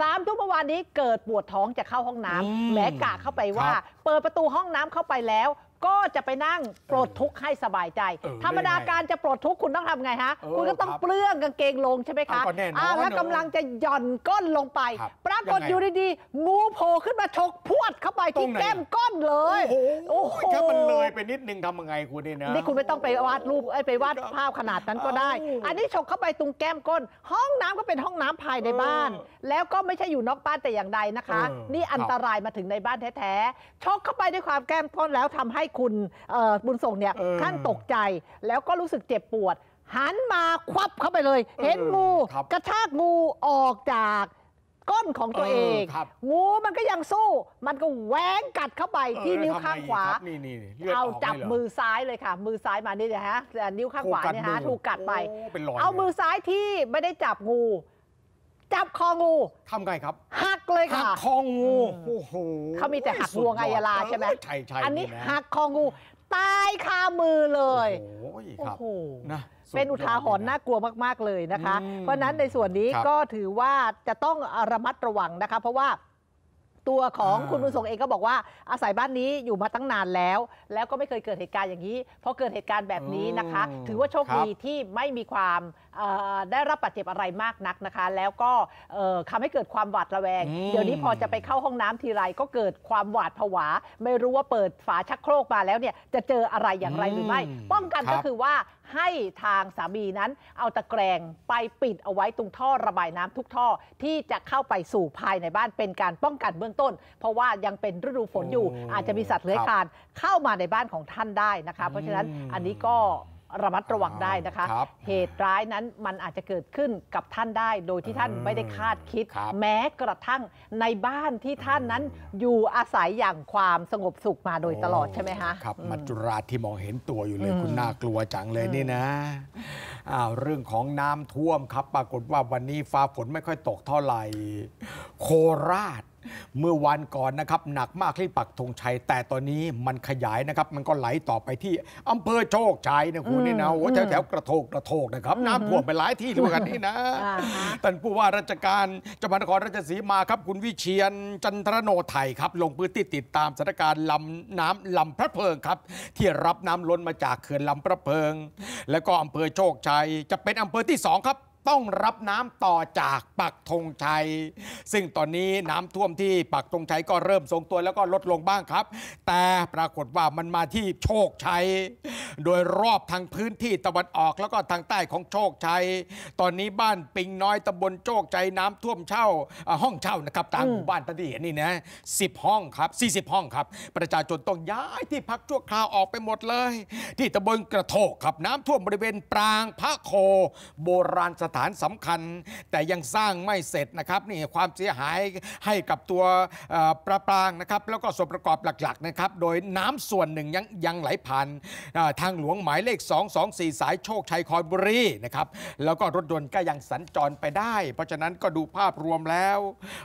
สามทุ่มเมื่อวานนี้เกิดปวดท้องจะเข้าห้องน้ำแหมกะเข้าไปว่า เปิดประตูห้องน้ำเข้าไปแล้วก็จะไปนั่งปลดทุกข์ให้สบายใจ ธรรมดาการจะปลดทุกข์ คุณต้องทำไงฮะ คุณก็ต้องเปลื้องกางเกงลงใช่ไหมคะอ่าแล้วกำลังจะหย่อนก้นลงไป ปรากฏอยู่ดีๆงูโผล่ขึ้นมาชกพวดเข้าไป ที่แก้มก้นเลย โอ้โหถ้ามันเลยไปนิดนึงทำยังไงคุณนี่นะนี่คุณไม่ต้องไปวาดรูปไปวาดภาพขนาดนั้นก็ได้ อันนี้ชกเข้าไปตรงแก้มก้น ห้องน้ำก็เป็นห้องน้ำภายในบ้าน แล้วก็ไม่ใช่อยู่นอกบ้านแต่อย่างใดนะคะ นี่อันตรายมาถึงในบ้านแท้ๆ ชกเข้าไปด้วยความแก้มก้นแล้วทำให้คุณบุญส่งเนี่ยขั้นตกใจแล้วก็รู้สึกเจ็บปวด หันมาควับเข้าไปเลย เห็นงู กระชากงูออกจากก้นของตัวเองงูมันก็ยังสู้ มันก็แหวงกัดเข้าไปที่นิ้วข้างขวา เอาจับมือซ้ายเลยค่ะ มือซ้ายมานี่นะฮะนิ้วข้างขวาเนี่ยฮะถูกกัดไปเอามือซ้ายที่ไม่ได้จับงูจับคองูทำไงครับ หักเลยค่ะกคองูโอ้โหเขามีแต่หักงวงไยอายาลาใช่ไหมใช่ใช่อันนี้หักคองู ตายคามือเลย โอ้ยโครับหนะเป็นอุทาหรณ์น่ากลัวมากๆเลยนะคะ เพราะฉะนั้นในส่วนนี้ก็ถือว่าจะต้องระมัดระวังนะคะ เพราะว่าตัวของคุณบุญส่งเองก็บอกว่าอาศัยบ้านนี้อยู่มาตั้งนานแล้ว แล้วก็ไม่เคยเกิดเหตุการณ์อย่างนี้พอเกิดเหตุการณ์แบบนี้นะคะ ถือว่าโชคดีที่ไม่มีความได้รับบาดเจ็บอะไรมากนักนะคะ แล้วก็ทำให้เกิดความหวาดระแวงเดี๋ยวนี้พอจะไปเข้าห้องน้ำทีไรก็เกิดความหวาดผวาไม่รู้ว่าเปิดฝาชักโครกมาแล้วเนี่ยจะเจออะไรอย่างไรหรือไม่ ป้องกันก็คือว่าให้ทางสามีนั้นเอาตะแกรงไปปิดเอาไว้ตรงท่อ ระบายน้ำทุกท่อ ที่จะเข้าไปสู่ภายในบ้านเป็นการป้องกันเบื้องต้น เพราะว่ายังเป็นฤดูฝนอยู่ อาจจะมีสัตว์เลื้อยคลานเข้ามาในบ้านของท่านได้นะคะเพราะฉะนั้นอันนี้ก็ระมัดระวังได้นะคะ เหตุร้ายนั้นมันอาจจะเกิดขึ้นกับท่านได้โดยที่ท่านไม่ได้คาดคิด แม้กระทั่งในบ้านที่ท่านนั้นอยู่อาศัยอย่างความสงบสุขมาโดยตลอดใช่ไหมคะครับ มัจจุราชที่มองเห็นตัวอยู่เลย คุณน่ากลัวจังเลยนี่นะอ้าวเรื่องของน้ำท่วมครับปรากฏว่าวันนี้ฟ้าฝนไม่ค่อยตกเท่าไหร่โคราชเมื่อวันก่อนนะครับหนักมากที่ปักธงชัย แต่ตอนนี้มันขยายนะครับ มันก็ไหลต่อไปที่อำเภอโชคชัยนะคุณนี่นะโอ้แถวแถวกระโถกกระโถกนะครับ น้ำท่วมไปหลายที่ด้วยกันนี่นะท่านผู้ว่าราชการ จังหวัดนครราชสีมาครับ คุณวิเชียนจันทรโนไทยครับ ลงพื้นที่ติดตามสถานการณ์ลำน้ำลำพระเพลิงครับ ที่รับน้ำล้นมาจากเขื่อนลำพระเพลิง และก็อำเภอโชคชัยจะเป็นอำเภอที่สองครับต้องรับน้ำต่อจากปักธงชัย ซึ่งตอนนี้น้ำท่วมที่ปักธงชัย ก็เริ่มทรงตัวแล้วก็ลดลงบ้างครับ แต่ปรากฏว่ามันมาที่โชคชัยโดยรอบทางพื้นที่ตะวันออกแล้วก็ทางใต้ของโชคชัยตอนนี้บ้านปิงน้อยตำบลโชคชัยน้ำท่วมเช่า ห้องเช่านะครับตามหมู่บ้านตะดีนี่นะสิบห้องครับ 40 ห้องครับ ประชาชนต้องย้ายที่พักชั่วคราวออกไปหมดเลย ที่ตำบลกระโถกครับน้ำท่วมบริเวณปรางพระโค โบราณสฐานสำคัญแต่ยังสร้างไม่เสร็จนะครับ นี่ความเสียหายให้กับตัวประปรางนะครับ แล้วก็ส่วนประกอบหลักๆนะครับ โดยน้ำส่วนหนึ่งยังยังไหลผ่านทางหลวงหมายเลข 224 สายโชคชัยคอนบุรีนะครับ แล้วก็รถยนต์ก็ยังสัญจรไปได้ เพราะฉะนั้นก็ดูภาพรวมแล้ว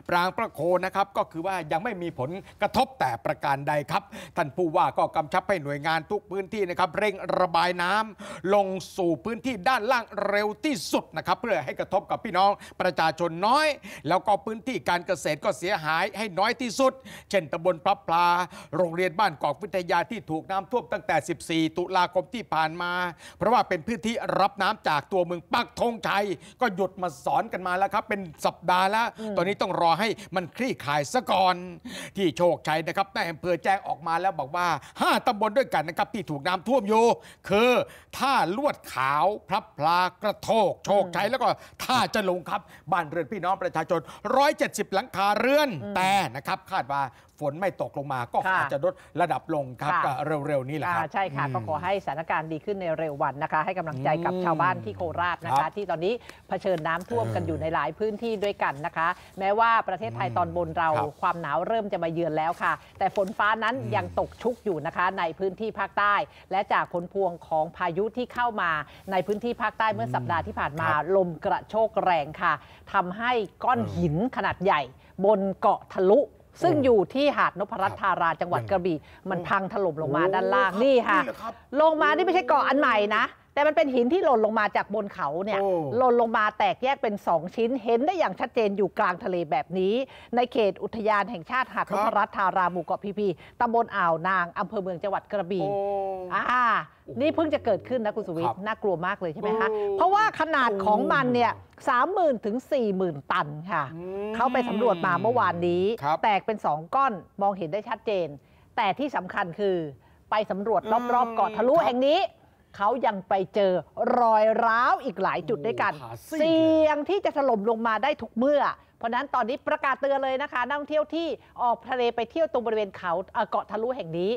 ปรางประโคนนะครับ ก็คือว่ายังไม่มีผลกระทบแต่ประการใดครับ ท่านผู้ว่าก็กำชับให้หน่วยงานทุกพื้นที่นะครับ เร่งระบายน้ำลงสู่พื้นที่ด้านล่างเร็วที่สุดนะครับเพื่อให้กระทบกับพี่น้องประชาชนน้อย แล้วก็พื้นที่การเกษตรก็เสียหายให้น้อยที่สุด เช่นตำบลพระปลาโรงเรียนบ้านกอกวิทยาที่ถูกน้ำท่วมตั้งแต่ 14 ตุลาคมที่ผ่านมา เพราะว่าเป็นพื้นที่รับน้ำจากตัวเมืองปักธงชัย ก็หยุดมาสอนกันมาแล้วครับ เป็นสัปดาห์แล้ว ตอนนี้ต้องรอให้มันคลี่คลายซะก่อนที่โชคชัยนะครับนายอำเภอแจ้งออกมาแล้วบอกว่า5ตำบลด้วยกันนะครับที่ถูกน้ำท่วมอยู่คือท่าลวดขาวพระปลากระโทกโชคชัยแล้วก็ถ้าจะลงครับบ้านเรือนพี่น้องประชาชน 170 หลังคาเรือนแต่นะครับคาดว่าฝนไม่ตกลงมาก็อาจจะลดระดับลงครับเร็วๆ นี้แหละครับใช่ค่ะ ก็ขอให้สถานการณ์ดีขึ้นในเร็ววันนะคะ ให้กำลังใจกับชาวบ้านที่โคราชนะคะ ที่ตอนนี้เผชิญน้ำท่วมกันอยู่ในหลายพื้นที่ด้วยกันนะคะ แม้ว่าประเทศไทยตอนบนเราความหนาวเริ่มจะมาเยือนแล้วค่ะ แต่ฝนฟ้านั้นยังตกชุกอยู่นะคะ ในพื้นที่ภาคใต้ และจากผลพวงของพายุที่เข้ามาในพื้นที่ภาคใต้เมื่อสัปดาห์ที่ผ่านมาลมกระโชกแรงค่ะ ทำให้ก้อนหินขนาดใหญ่ บนเกาะทะลุซึ่งอยู่ที่หาดนพรัตน์ธาราจังหวัดกระบี่ มันพังถล่มลงมาด้านล่างนี่ค่ะ ลงมานี่ไม่ใช่เกาะอันใหม่นะแต่มันเป็นหินที่หล่นลงมาจากบนเขาเนี่ยหล่นลงมาแตกแยกเป็นสองชิ้นเห็นได้อย่างชัดเจนอยู่กลางทะเลแบบนี้ ในเขตอุทยานแห่งชาติหาดพรัตธทาราหมู่เกาะพีพีตำบลอ่าวนาง อำเภอเมือง จังหวัดกระบี่อ่านี่เพิ่งจะเกิดขึ้นนะคุณสุวิทย์น่ากลัวมากเลยใช่ไหมคะเพราะว่าขนาดของมันเนี่ยสามหมื่นถึงสี่หมื่นตันค่ะเขาไปสำรวจมาเมื่อวานนี้แตกเป็นสองก้อนมองเห็นได้ชัดเจน แต่ที่สำคัญคือไปสำรวจรอบๆเกาะทะลุแห่งนี้เขายังไปเจอรอยร้าวอีกหลายจุดด้วยกัน เสี่ยงที่จะถล่มลงมาได้ทุกเมื่อ เพราะนั้นตอนนี้ประกาศเตือนเลยนะคะ นักท่องเที่ยวที่ออกทะเลไปเที่ยวตรงบริเวณเขาเกาะทะลุแห่งนี้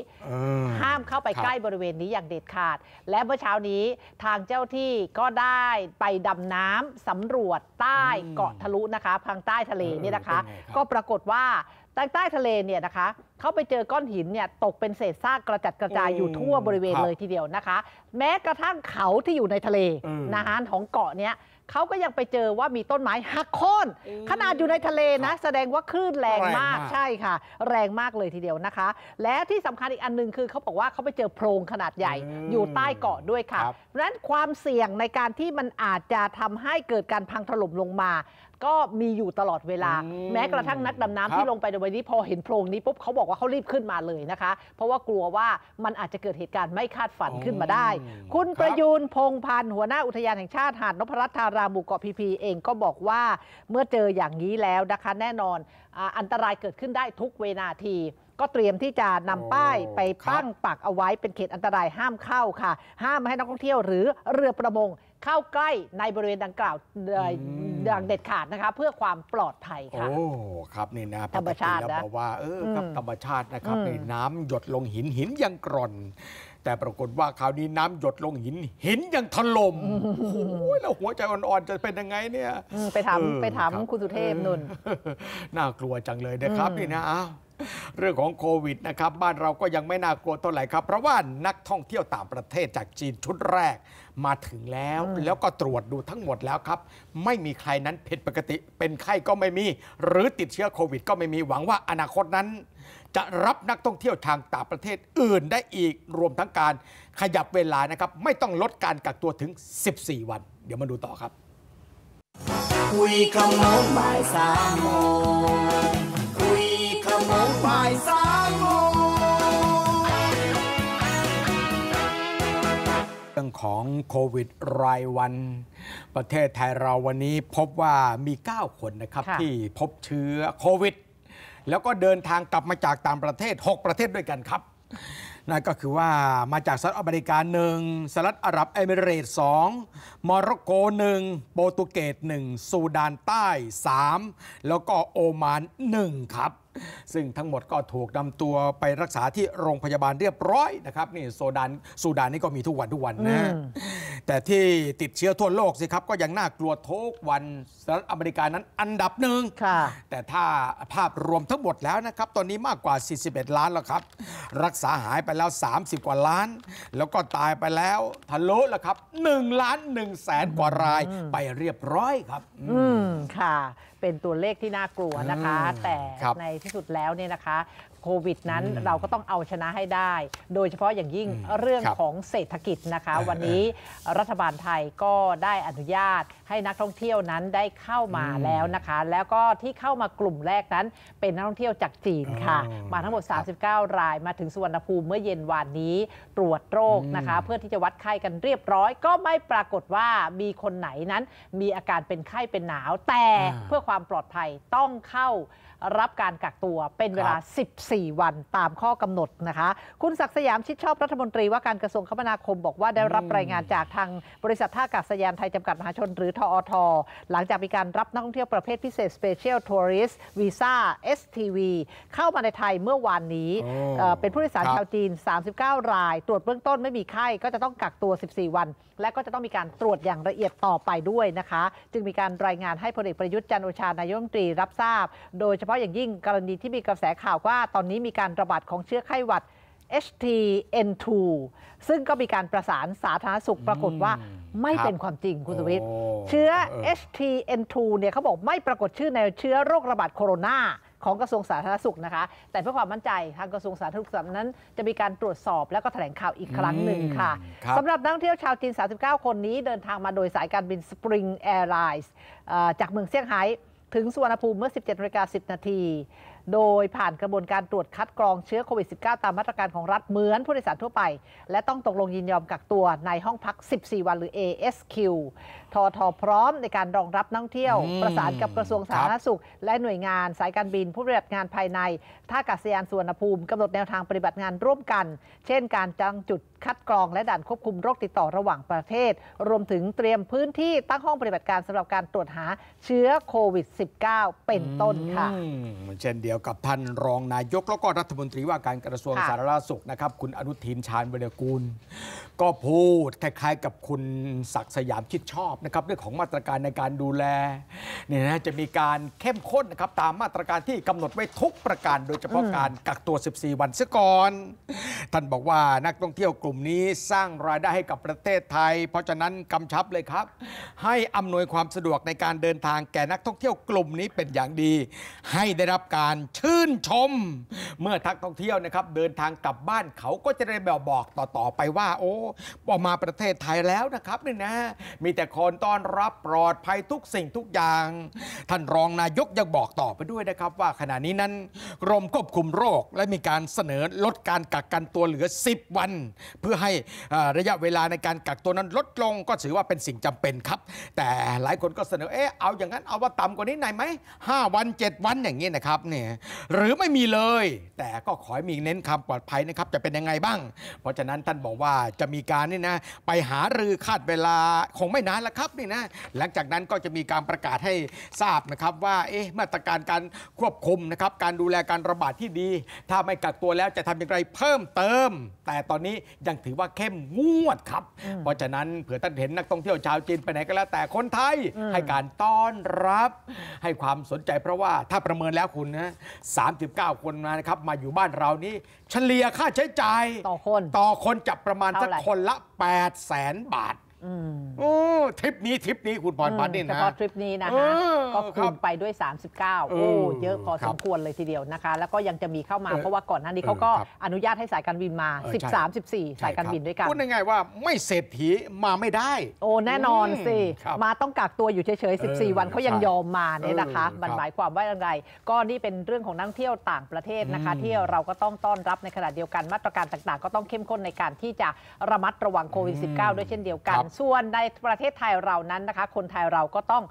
ห้ามเข้าไปใกล้บริเวณนี้อย่างเด็ดขาด และเมื่อเช้านี้ทางเจ้าที่ก็ได้ไปดำน้ำสำรวจใต้เกาะทะลุนะคะทางใต้ทะเลนี่นะคะ ก็ปรากฏว่าใต้ใต้ทะเลเนี่ยนะคะเขาไปเจอก้อนหินเนี่ยตกเป็นเศษซากกระจัดกระจายอยู่ทั่วบริเวณเลยทีเดียวนะคะ แม้กระทั่งเขาที่อยู่ในทะเลนะฮะของเกาะเนี้ยเขาก็ยังไปเจอว่ามีต้นไม้หักโค่นขนาดอยู่ในทะเลนะ แสดงว่าคลื่นแรงมากใช่ค่ะ แรงมากเลยทีเดียวนะคะ และที่สำคัญอีกอันนึงคือเขาบอกว่าเขาไปเจอโพรงขนาดใหญ่ อยู่ใต้เกาะด้วยค่ะดังนั้นความเสี่ยงในการที่มันอาจจะทำให้เกิดการพังถล่มลงมาก็มีอยู่ตลอดเวลาแม้กระทั่งนักดำน้ำที่ลงไปในวันนี้ พอเห็นโพรงนี้ปุ๊บเขาบอกว่าเขารีบขึ้นมาเลยนะคะ เพราะว่ากลัวว่ามันอาจจะเกิดเหตุการณ์ไม่คาดฝันขึ้นมาได้ คุณประยูนพงพันธ์ หัวหน้าอุทยานแห่งชาติ หาดนพรัตน์ธารามูเกาะพีพี เองก็บอกว่าเมื่อเจออย่างนี้แล้วนะคะแน่นอนอันตรายเกิดขึ้นได้ทุกเวนาที ก็เตรียมที่จะนำป้ายไปตั้งปักเอาไว้เป็นเขตอันตรายห้ามเข้าค่ะ ห้ามให้นักท่องเที่ยวหรือเรือประมงเข้าใกล้ในบริเวณดังกล่าวอย่างเด็ดขาดนะคะเพื่อความปลอดภัยค่ะโอ้ครับนี่นะ ธรรมชาตินะบอกว่า เออครับธรรมชาตินะครับในน้ำหยดลงหินหินยังกร่อน แต่ปรากฏว่าคราวนี้น้ำหยดลงหินหินยังถล่มโอ้ยแล้วหัวใจอ่อนๆจะเป็นยังไงเนี่ย ไปถามไปถามคุณสุเทพนุ่นน่ากลัวจังเลยนะครับนี่นะอ้าวเรื่องของโควิดนะครับบ้านเราก็ยังไม่น่ากลัวเท่าไหร่ครับเพราะว่านักท่องเที่ยวต่างประเทศจากจีนชุดแรกมาถึงแล้วแล้วก็ตรวจดูทั้งหมดแล้วครับ ไม่มีใครนั้นผิดปกติเป็นไข้ก็ไม่มี หรือติดเชื้อโควิดก็ไม่มีหวังว่าอนาคตนั้น จะรับนักท่องเที่ยวทางต่างประเทศอื่นได้อีกรวมทั้งการขยับเวลานะครับไม่ต้องลดการกักตัวถึง 14 วัน เดี๋ยวมาดูต่อครับคุยกับน้องบ่ายสามโมงโมงบ่ายสามโมงเรื่องของโควิดรายวัน ประเทศไทยเราวันนี้พบว่ามี 9 คนนะครับที่พบเชื้อโควิด แล้วก็เดินทางกลับมาจากต่างประเทศ 6 ประเทศด้วยกันครับนั่นก็คือว่ามาจากสหรัฐอเมริกาหนึ่งสหรัฐอาหรับเอมิเรตสองมอร์กโกหนึ่งโปรตุเกสหนึ่งซูดานใต้สามแล้วก็โอมานหนึ่งครับซึ่งทั้งหมดก็ถูกนำตัวไปรักษาที่โรงพยาบาลเรียบร้อยนะครับนี่โซดานสูดานนี่ก็มีทุกวันทุกวันนะแต่ที่ติดเชื้อทั่วโลกสิครับก็ยังน่ากลัวทุกวันสหรัฐอเมริกานั้นอันดับหนึ่งแต่ถ้าภาพรวมทั้งหมดแล้วนะครับ ตอนนี้มากกว่า 41 ล้านแล้วครับ รักษาหายไปแล้ว 30 กว่าล้าน แล้วก็ตายไปแล้วทะลุแล้วครับ 1 ล้าน1แสนกว่ารายไปเรียบร้อยครับ อืมค่ะเป็นตัวเลขที่น่ากลัวนะคะ แต่ในที่สุดแล้วเนี่ยนะคะโควิดนั้นเราก็ต้องเอาชนะให้ได้ โดยเฉพาะอย่างยิ่งเรื่องของเศรษฐกิจนะคะ วันนี้รัฐบาลไทยก็ได้อนุญาตให้นักท่องเที่ยวนั้นได้เข้ามาแล้วนะคะแล้วก็ที่เข้ามากลุ่มแรกนั้นเป็นนักท่องเที่ยวจากจีนค่ะ มาทั้งหมด 39 รายมาถึงสุวรรณภูมิเมื่อเย็นวานนี้ตรวจโรคนะคะเพื่อที่จะวัดไข้กันเรียบร้อย ก็ไม่ปรากฏว่ามีคนไหนนั้นมีอาการเป็นไข้เป็นหนาว แต่เพื่อความปลอดภัยต้องเข้ารับการกักตัวเป็นเวลา 14 วันตามข้อกำหนดนะคะ คุณศักดิ์สยามชิดชอบรัฐมนตรี ว่าการกระทรวงคมนาคมบอกว่าได้รับรายงานจากทางบริษัทท่าอากาศยานไทยจำกัดมหาชนหรือทอท หลังจากมีการรับนักท่องเที่ยวประเภทพิเศษ Special Tourist Visa STV เข้ามาในไทยเมื่อวานนี้ เป็นผู้โดยสารชาวจีน 39 ราย ตรวจเบื้องต้นไม่มีไข้ก็จะต้องกักตัว 14 วัน และก็จะต้องมีการตรวจอย่างละเอียดต่อไปด้วยนะคะจึงมีการรายงานให้พลเอกประยุทธ์จันโอชา นายกรัฐมนตรีรับทราบ โดยเฉฉพาะอย่างยิ่งกรณีที่มีกระแสข่าวว่า ตอนนี้มีการระบาดของเชื้อไข้หวัด HTN2 ซึ่งก็มีการประสานสาธารณสุขปรากฏว่าไม่เป็นความจริงคุณสวิทเชื้อ HTN2 เนี่ยเขาบอกไม่ปรากฏชื่อในเชื้อโรคระบาดโคโรนาของกระทรวงสาธารณสุขนะคะแต่เพื่อความมั่นใจทางกระทรวงสาธารณสุขนั้นจะมีการตรวจสอบ และก็แถลงข่าวอีกครั้งหนึ่งค่ะคสำหรับนักเที่ยวชาวจีน 39 คนนี้เดินทางมาโดยสายการบิน Spring Airlines จากเมืองเซี่ยงไฮ้ถึงสุวรรณภูมิเมื่อ 17นาฬิกา10นาทีโดยผ่านกระบวนการตรวจคัดกรองเชื้อโควิด -19 ตามมาตรการของรัฐเหมือนผู้โดยสารทั่วไป และต้องตกลงยินยอมกักตัวในห้องพัก 14 วันหรือ ASQ ทอทพร้อมในการรองรับนักท่องเที่ยว ประสานกับกระทรวงสาธารณสุข และหน่วยงานสายการบินผู้ปฏิบัติงานภายใน ท่าอากาศยานสุวรรณภูมิ กำหนดแนวทางปฏิบัติงานร่วมกัน เช่น การจังจุดคัดกรองและด่านควบคุมโรคติดต่อระหว่างประเทศรวมถึงเตรียมพื้นที่ตั้งห้องปฏิบัติการสำหรับการตรวจหาเชื้อโควิด -19 เป็นต้นค่ะเช่นเดียวยวกับท่านรองนายกแล้วก็รัฐมนตรีว่าการกระทรวงสาธารณสุขนะครับคุณอนุทินชาญวิรกูล ก็พูดคล้ายๆกับคุณศักดิ์สยามคิดชอบนะครับเรื่องของมาตรการในการดูแลเนี่ยนะจะมีการเข้มข้นนะครับตามมาตรการที่กำหนดไว้ทุกประการ โดยเฉพาะการกักตัว 14 วันซะก่อน ท่านบอกว่านักท่องเที่ยวกลุ่มนี้สร้างรายได้ให้กับประเทศไทย เพราะฉะนั้นกำชับเลยครับ ให้อำนวยความสะดวกในการเดินทางแก่นักท่องเที่ยวกลุ่มนี้เป็นอย่างดีให้ได้รับการชื่นชม เมื่อทักท่องเที่ยวนะครับเดินทางกลับบ้านเขาก็จะได้แบบบอกต่อๆไปว่า โอ้พอมาประเทศไทยแล้วนะครับนี่นะ มีแต่คนต้อนรับปลอดภัยทุกสิ่งทุกอย่าง ท่านรองนายกยังบอกต่อไปด้วยนะครับ ว่าขณะนี้นั้นกรมควบคุมโรคและมีการเสนอลดการกักกันตัวเหลือ 10 วัน เพื่อให้ระยะเวลาในการกักตัวนั้นลดลงก็ถือว่าเป็นสิ่งจำเป็นครับ แต่หลายคนก็เสนอเอ๊ะเอาอย่างนั้นเอาว่าต่ำกว่านี้หน่อยไหมห้าวัน 7 วันอย่างนี้นะครับเนี่ยหรือไม่มีเลย แต่ก็ขอให้มีเน้นคำปลอดภัยนะครับ จะเป็นยังไงบ้าง เพราะฉะนั้นท่านบอกว่าจะมีการนี่นะ ไปหารือคาดเวลาคงไม่นานละครับนี่นะหลังจากนั้นก็จะมีการประกาศให้ทราบนะครับว่าเอ๊ะ มาตรการการควบคุมนะครับการดูแลการระบาดที่ดี ถ้าไม่กักตัวแล้วจะทำอย่างไรเพิ่มเติม แต่ตอนนี้ยังถือว่าเข้มงวดครับ เพราะฉะนั้นเผื่อท่านเห็นนักท่องเที่ยวชาวจีนไปไหนก็แล้วแต่คนไทยให้การต้อนรับ ให้ความสนใจ เพราะว่าถ้าประเมินแล้วคุณนะ39 คนมานะครับ มาอยู่บ้านเรานี้เฉลี่ยค่าใช้จ่ายต่อคนต่อคนจับประมาณสักคนละ8 0 0แสนบาทโอ้ทริปนี้ทริปนี้ คุณพรพันธ์นี่นะเฉพาะทริปนี้นะคะก็คูณไปด้วย 39 โอ้เยอะพอสมควรเลยทีเดียวนะคะ แล้วก็ยังจะมีเข้ามาเพราะว่าก่อนหน้านี้เขาก็อนุญาตให้สายการบินมา 13 14 สายการบินด้วยกันพูดง่ายๆว่าไม่เศรษฐีมาไม่ได้ โอ้แน่นอนสิ มาต้องกักตัวอยู่เฉยๆ 14 วันเขายังยอมมาเนี่ยนะคะมันหมายความว่าอย่างไรก็นี่เป็นเรื่องของนักท่องเที่ยวต่างประเทศนะคะที่เราก็ต้องต้อนรับในขณะเดียวกัน มาตรการต่าง ๆ ก็ต้องเข้มข้นในการที่จะระมัดระวังโควิด -19 ด้วยเช่นเดียวกันส่วนในประเทศไทยเรานั้นนะคะ คนไทยเราก็ต้อง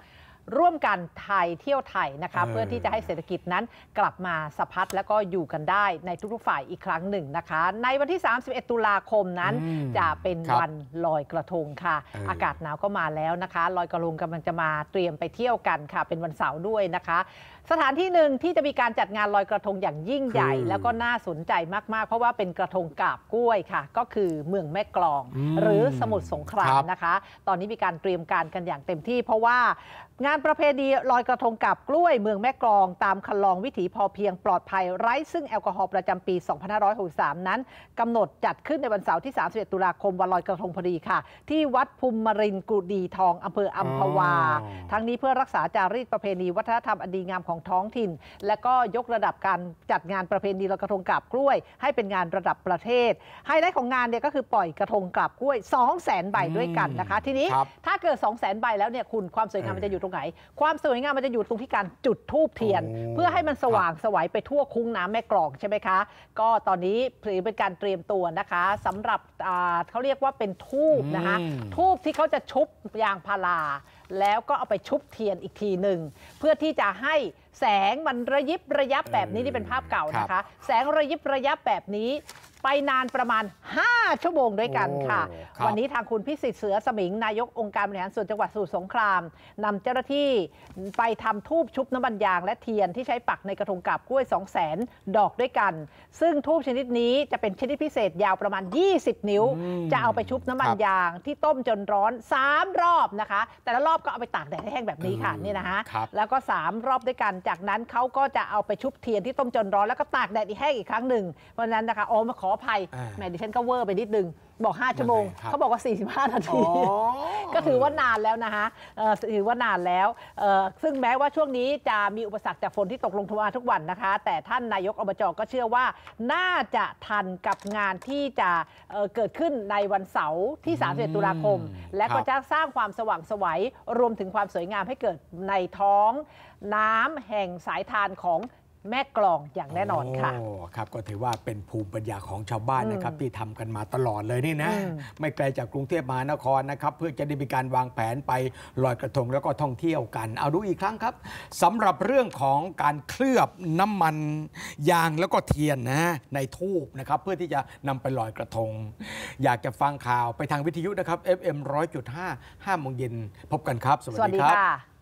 ร่วมกันไทยเที่ยวไทยนะคะเพื่อที่จะให้เศรษฐกิจนั้นกลับมาสะพัดแล้วก็อยู่กันได้ในทุกๆ ฝ่ายอีกครั้งหนึ่งนะคะ ในวันที่ 31 ตุลาคมนั้นจะเป็นวันลอยกระทงค่ะ อากาศหนาวก็มาแล้วนะคะ ลอยกระทงกำลังจะมาเตรียมไปเที่ยวกันค่ะ เป็นวันเสาร์ด้วยนะคะ สถานที่หนึ่งที่จะมีการจัดงานลอยกระทงอย่างยิ่งใหญ่แล้วก็น่าสนใจมากๆ เพราะว่าเป็นกระทงกาบกล้วยค่ะ ก็คือเมืองแม่กลอง หรือสมุทรสงครามนะคะ ตอนนี้มีการเตรียมการกันอย่างเต็มที่เพราะว่างานประเพณีลอยกระทงกับกล้วยเมืองแม่กลองตามคันลองวิถีพอเพียงปลอดภัยไร้ซึ่งแอลกอฮอล์ประจำปี 2563 นั้นกำหนดจัดขึ้นในวันเสาร์ที่31ตุลาคมวันลอยกระทงพอดีค่ะ ที่วัดภูมิมรินกุดีทองอำเภออัมพวา ทั้งนี้เพื่อรักษาจารีตประเพณีวัฒนธรรมอันดีงามของท้องถิ่นและก็ยกระดับการจัดงานประเพณีลอยกระทงกับกล้วย ให้เป็นงานระดับประเทศไฮไลท์ของงานเนี่ยก็คือปล่อยกระทงกับกล้วย 2 0 0 0 0 0ใบด้วยกันนะคะทีนี้ถ้าเกิด 2 0 0 0 0 0ใบแล้วเนี่ยคุณความสวยงามมันจะอยู่ตรงไหนความสวยงามมันจะอยู่ตรงที่การจุดทูบเทียน เพื่อให้มันสว่างสวัยไปทั่วคุ้งน้ำแม่กลองใช่ไหมคะก็ตอนนี้ถือเป็นการเตรียมตัวนะคะ สำหรับเขาเรียกว่าเป็นทูบนะคะ ทูบที่เขาจะชุบยางพาราแล้วก็เอาไปชุบเทียนอีกทีหนึ่งเพื่อที่จะให้แสงมันระยิบระยับแบบนี้นี่เป็นภาพเก่านะคะ แสงระยิบระยับแบบนี้ไปนานประมาณ 5 ชั่วโมงด้วยกันค่ะ วันนี้ทางคุณพิสิทธิ์เสือสมิง นายกองค์การบริหารส่วนจังหวัดสุสงคราม นำเจ้าหน้าที่ไปทำทูบชุบน้ำมันยางและเทียนที่ใช้ปักในกระทงกาบกล้วย2 0 0 0 0 ดอกด้วยกัน ซึ่งทูบชนิดนี้จะเป็นชนิดพิเศษยาวประมาณ 20 นิ้ว จะเอาไปชุบน้ำมันยางที่ต้มจนร้อน 3 รอบนะคะ แต่ละรอบก็เอาไปตากแดดให้แห้งแบบนี้ค่ะนี่นะฮะแล้วก็3รอบด้วยกันจากนั้นเขาก็จะเอาไปชุบเทียนที่ต้มจนร้อนแล้วก็ตากแดดให้แห้งอีกครั้งหนึ่งเพราะนั้นนะคะโอ้มาขออภัยแหมดิฉันก็เวอร์ไปนิดนึงบอก 5ชั่วโมงเขาบอกว่า 45 นาทีก็ถือว่านานแล้วนะคะถือว่านานแล้ว ซึ่งแม้ว่าช่วงนี้จะมีอุปสรรคจากฝนที่ตกลงทมาทุกวันนะคะ แต่ท่านนายกอบจก็เชื่อว่า น่าจะทันกับงานที่จะเกิดขึ้นในวันเสาร์ที่31ตุลาคม และก็จะสร้างความสว่างสวัยรวมถึงความสวยงามให้เกิดในท้อง น้ำแห่งสายทานของแม่กลองอย่างแน่นอนค่ะโอ้ครับ ก็ถือว่าเป็นภูมิปัญญาของชาวบ้านนะครับ ที่ทำกันมาตลอดเลยนี่นะ ไม่ไกลจากกรุงเทพมหานครนะครับ เพื่อจะได้มีการวางแผนไปลอยกระทงแล้วก็ท่องเที่ยวกัน เอาดูอีกครั้งครับ สำหรับเรื่องของการเคลือบน้ำมัน ยางแล้วก็เทียนนะ ในทูบนะครับ เพื่อที่จะนำไปลอยกระทง อยากจะฟังข่าวไปทางวิทยุนะครับ FM 100.5 5โมงเย็นพบกันครับสวัสดีครับ